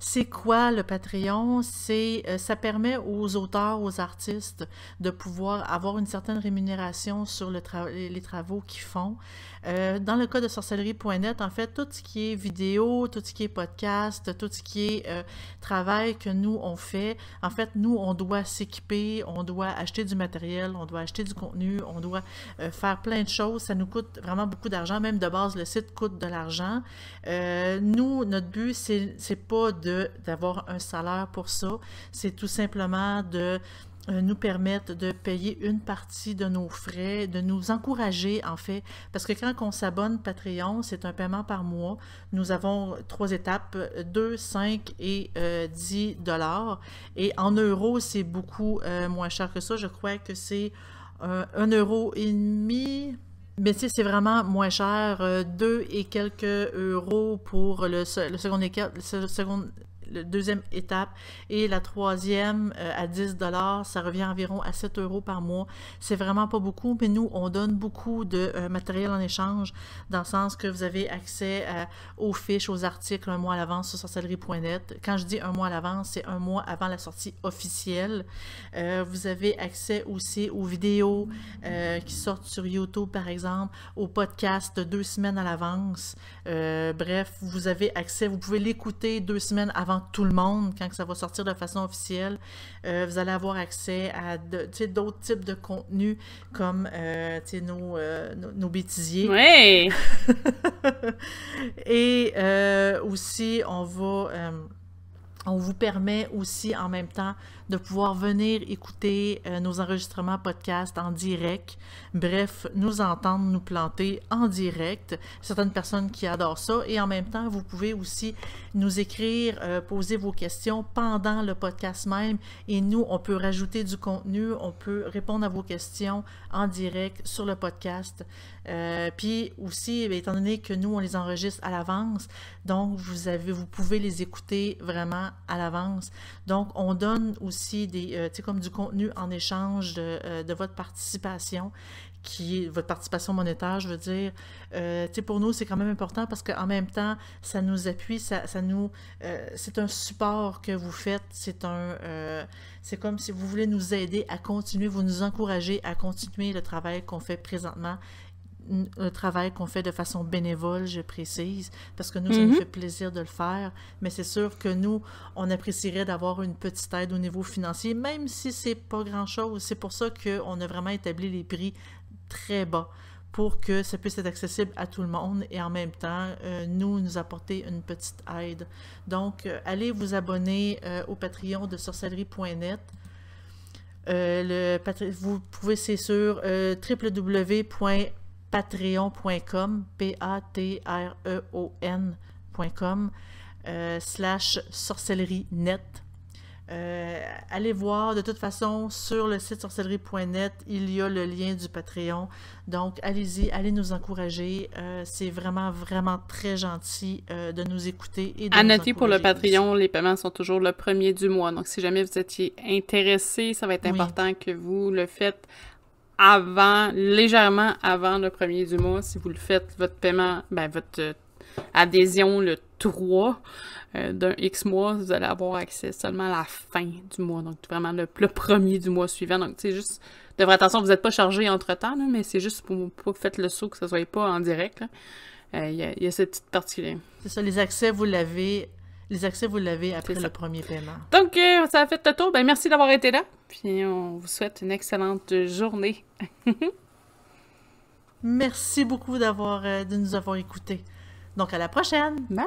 Speaker 2: c'est quoi le Patreon? C'est euh, ça permet aux auteurs, aux artistes de pouvoir avoir une certaine rémunération sur les travaux qu'ils font. Euh, dans le cas de sorcellerie.net, en fait, tout ce qui est vidéo, tout ce qui est podcast, tout ce qui est euh, travail que nous, on fait, en fait, nous, on doit s'équiper, on doit acheter du matériel, on doit acheter du contenu, on doit euh, faire plein de choses. Ça nous coûte vraiment beaucoup d'argent. Même de base, le site coûte de l'argent. Euh, nous, notre but, c'est pas de d'avoir un salaire pour ça. C'est tout simplement de euh, nous permettent de payer une partie de nos frais, de nous encourager en fait, parce que quand on s'abonne Patreon, c'est un paiement par mois. Nous avons trois étapes, 2, 5 et 10 euh, dollars. Et en euros, c'est beaucoup euh, moins cher que ça. Je crois que c'est 1,5 euro et demi. Mais tu c'est vraiment moins cher, 2 et quelques euros pour le, second, écart, le second la deuxième étape. Et la troisième euh, à 10 ça revient environ à 7 euros par mois. C'est vraiment pas beaucoup, mais nous, on donne beaucoup de euh, matériel en échange, dans le sens que vous avez accès euh, aux fiches, aux articles un mois à l'avance sur sorcellerie.net. Quand je dis un mois à l'avance, c'est un mois avant la sortie officielle. vous avez accès aussi aux vidéos qui sortent sur YouTube, par exemple, aux podcasts deux semaines à l'avance. bref, vous avez accès, vous pouvez l'écouter deux semaines avant tout le monde quand ça va sortir de façon officielle. Euh, vous allez avoir accès à d'autres types de contenus comme euh, euh, nos, nos, bêtisiers. Oui! Et aussi, on va on vous permet aussi en même temps de pouvoir venir écouter euh, nos enregistrements podcast en direct. Bref, nous entendre nous planter en direct. Certaines personnes qui adorent ça. Et en même temps, vous pouvez aussi nous écrire, euh, poser vos questions pendant le podcast même. Et nous, on peut rajouter du contenu, on peut répondre à vos questions en direct sur le podcast. Euh, puis aussi, eh étant donné que nous, on les enregistre à l'avance, donc vous, avez, vous pouvez les écouter vraiment à l'avance. Donc, on donne aussi des, euh, comme du contenu en échange de, euh, de votre participation qui est votre participation monétaire, je veux dire, euh, pour nous, c'est quand même important parce qu'en même temps, ça nous appuie, ça, ça nous, c'est un support que vous faites, c'est un, c'est comme si vous voulez nous aider à continuer, vous nous encouragez à continuer le travail qu'on fait présentement le travail qu'on fait de façon bénévole, je précise, parce que nous, ça nous mhm. fait plaisir de le faire, mais c'est sûr que nous, on apprécierait d'avoir une petite aide au niveau financier, même si c'est pas grand-chose. C'est pour ça qu'on a vraiment établi les prix très bas pour que ça puisse être accessible à tout le monde et en même temps, euh, nous, nous apporter une petite aide. Donc, euh, allez vous abonner euh, au Patreon de sorcellerie.net. vous pouvez, c'est sur www patreon.com, P-A-T-R-E-O-N.com, euh, slash sorcellerie net. Euh, allez voir, de toute façon, sur le site sorcellerie.net, il y a le lien du Patreon. Donc, allez-y, allez nous encourager. Euh, c'est vraiment, vraiment très gentil de nous écouter. Et de à noter pour le
Speaker 1: Patreon, les paiements sont toujours le premier du mois. Donc, si jamais vous étiez intéressé, ça va être important que vous le faites avant, légèrement avant le premier du mois, si vous le faites, votre paiement, ben, votre euh, adhésion le 3 euh, d'un X mois, vous allez avoir accès seulement à la fin du mois. Donc, vraiment le, premier du mois suivant. Donc, c'est juste, de attention, vous n'êtes pas chargé entre-temps, mais c'est juste pour, pour faites le saut que ce ne soit pas en direct. Euh, il y, y, a cette petite partie-là.
Speaker 2: C'est ça, les accès, vous l'avez les accès, vous l'avez après le premier paiement.
Speaker 1: Donc, euh, ça a fait le tour. Ben, merci d'avoir été là. Puis,
Speaker 2: on vous souhaite une excellente journée. merci beaucoup d'avoir, euh, de nous avoir écoutés. Donc, à la prochaine. Bye.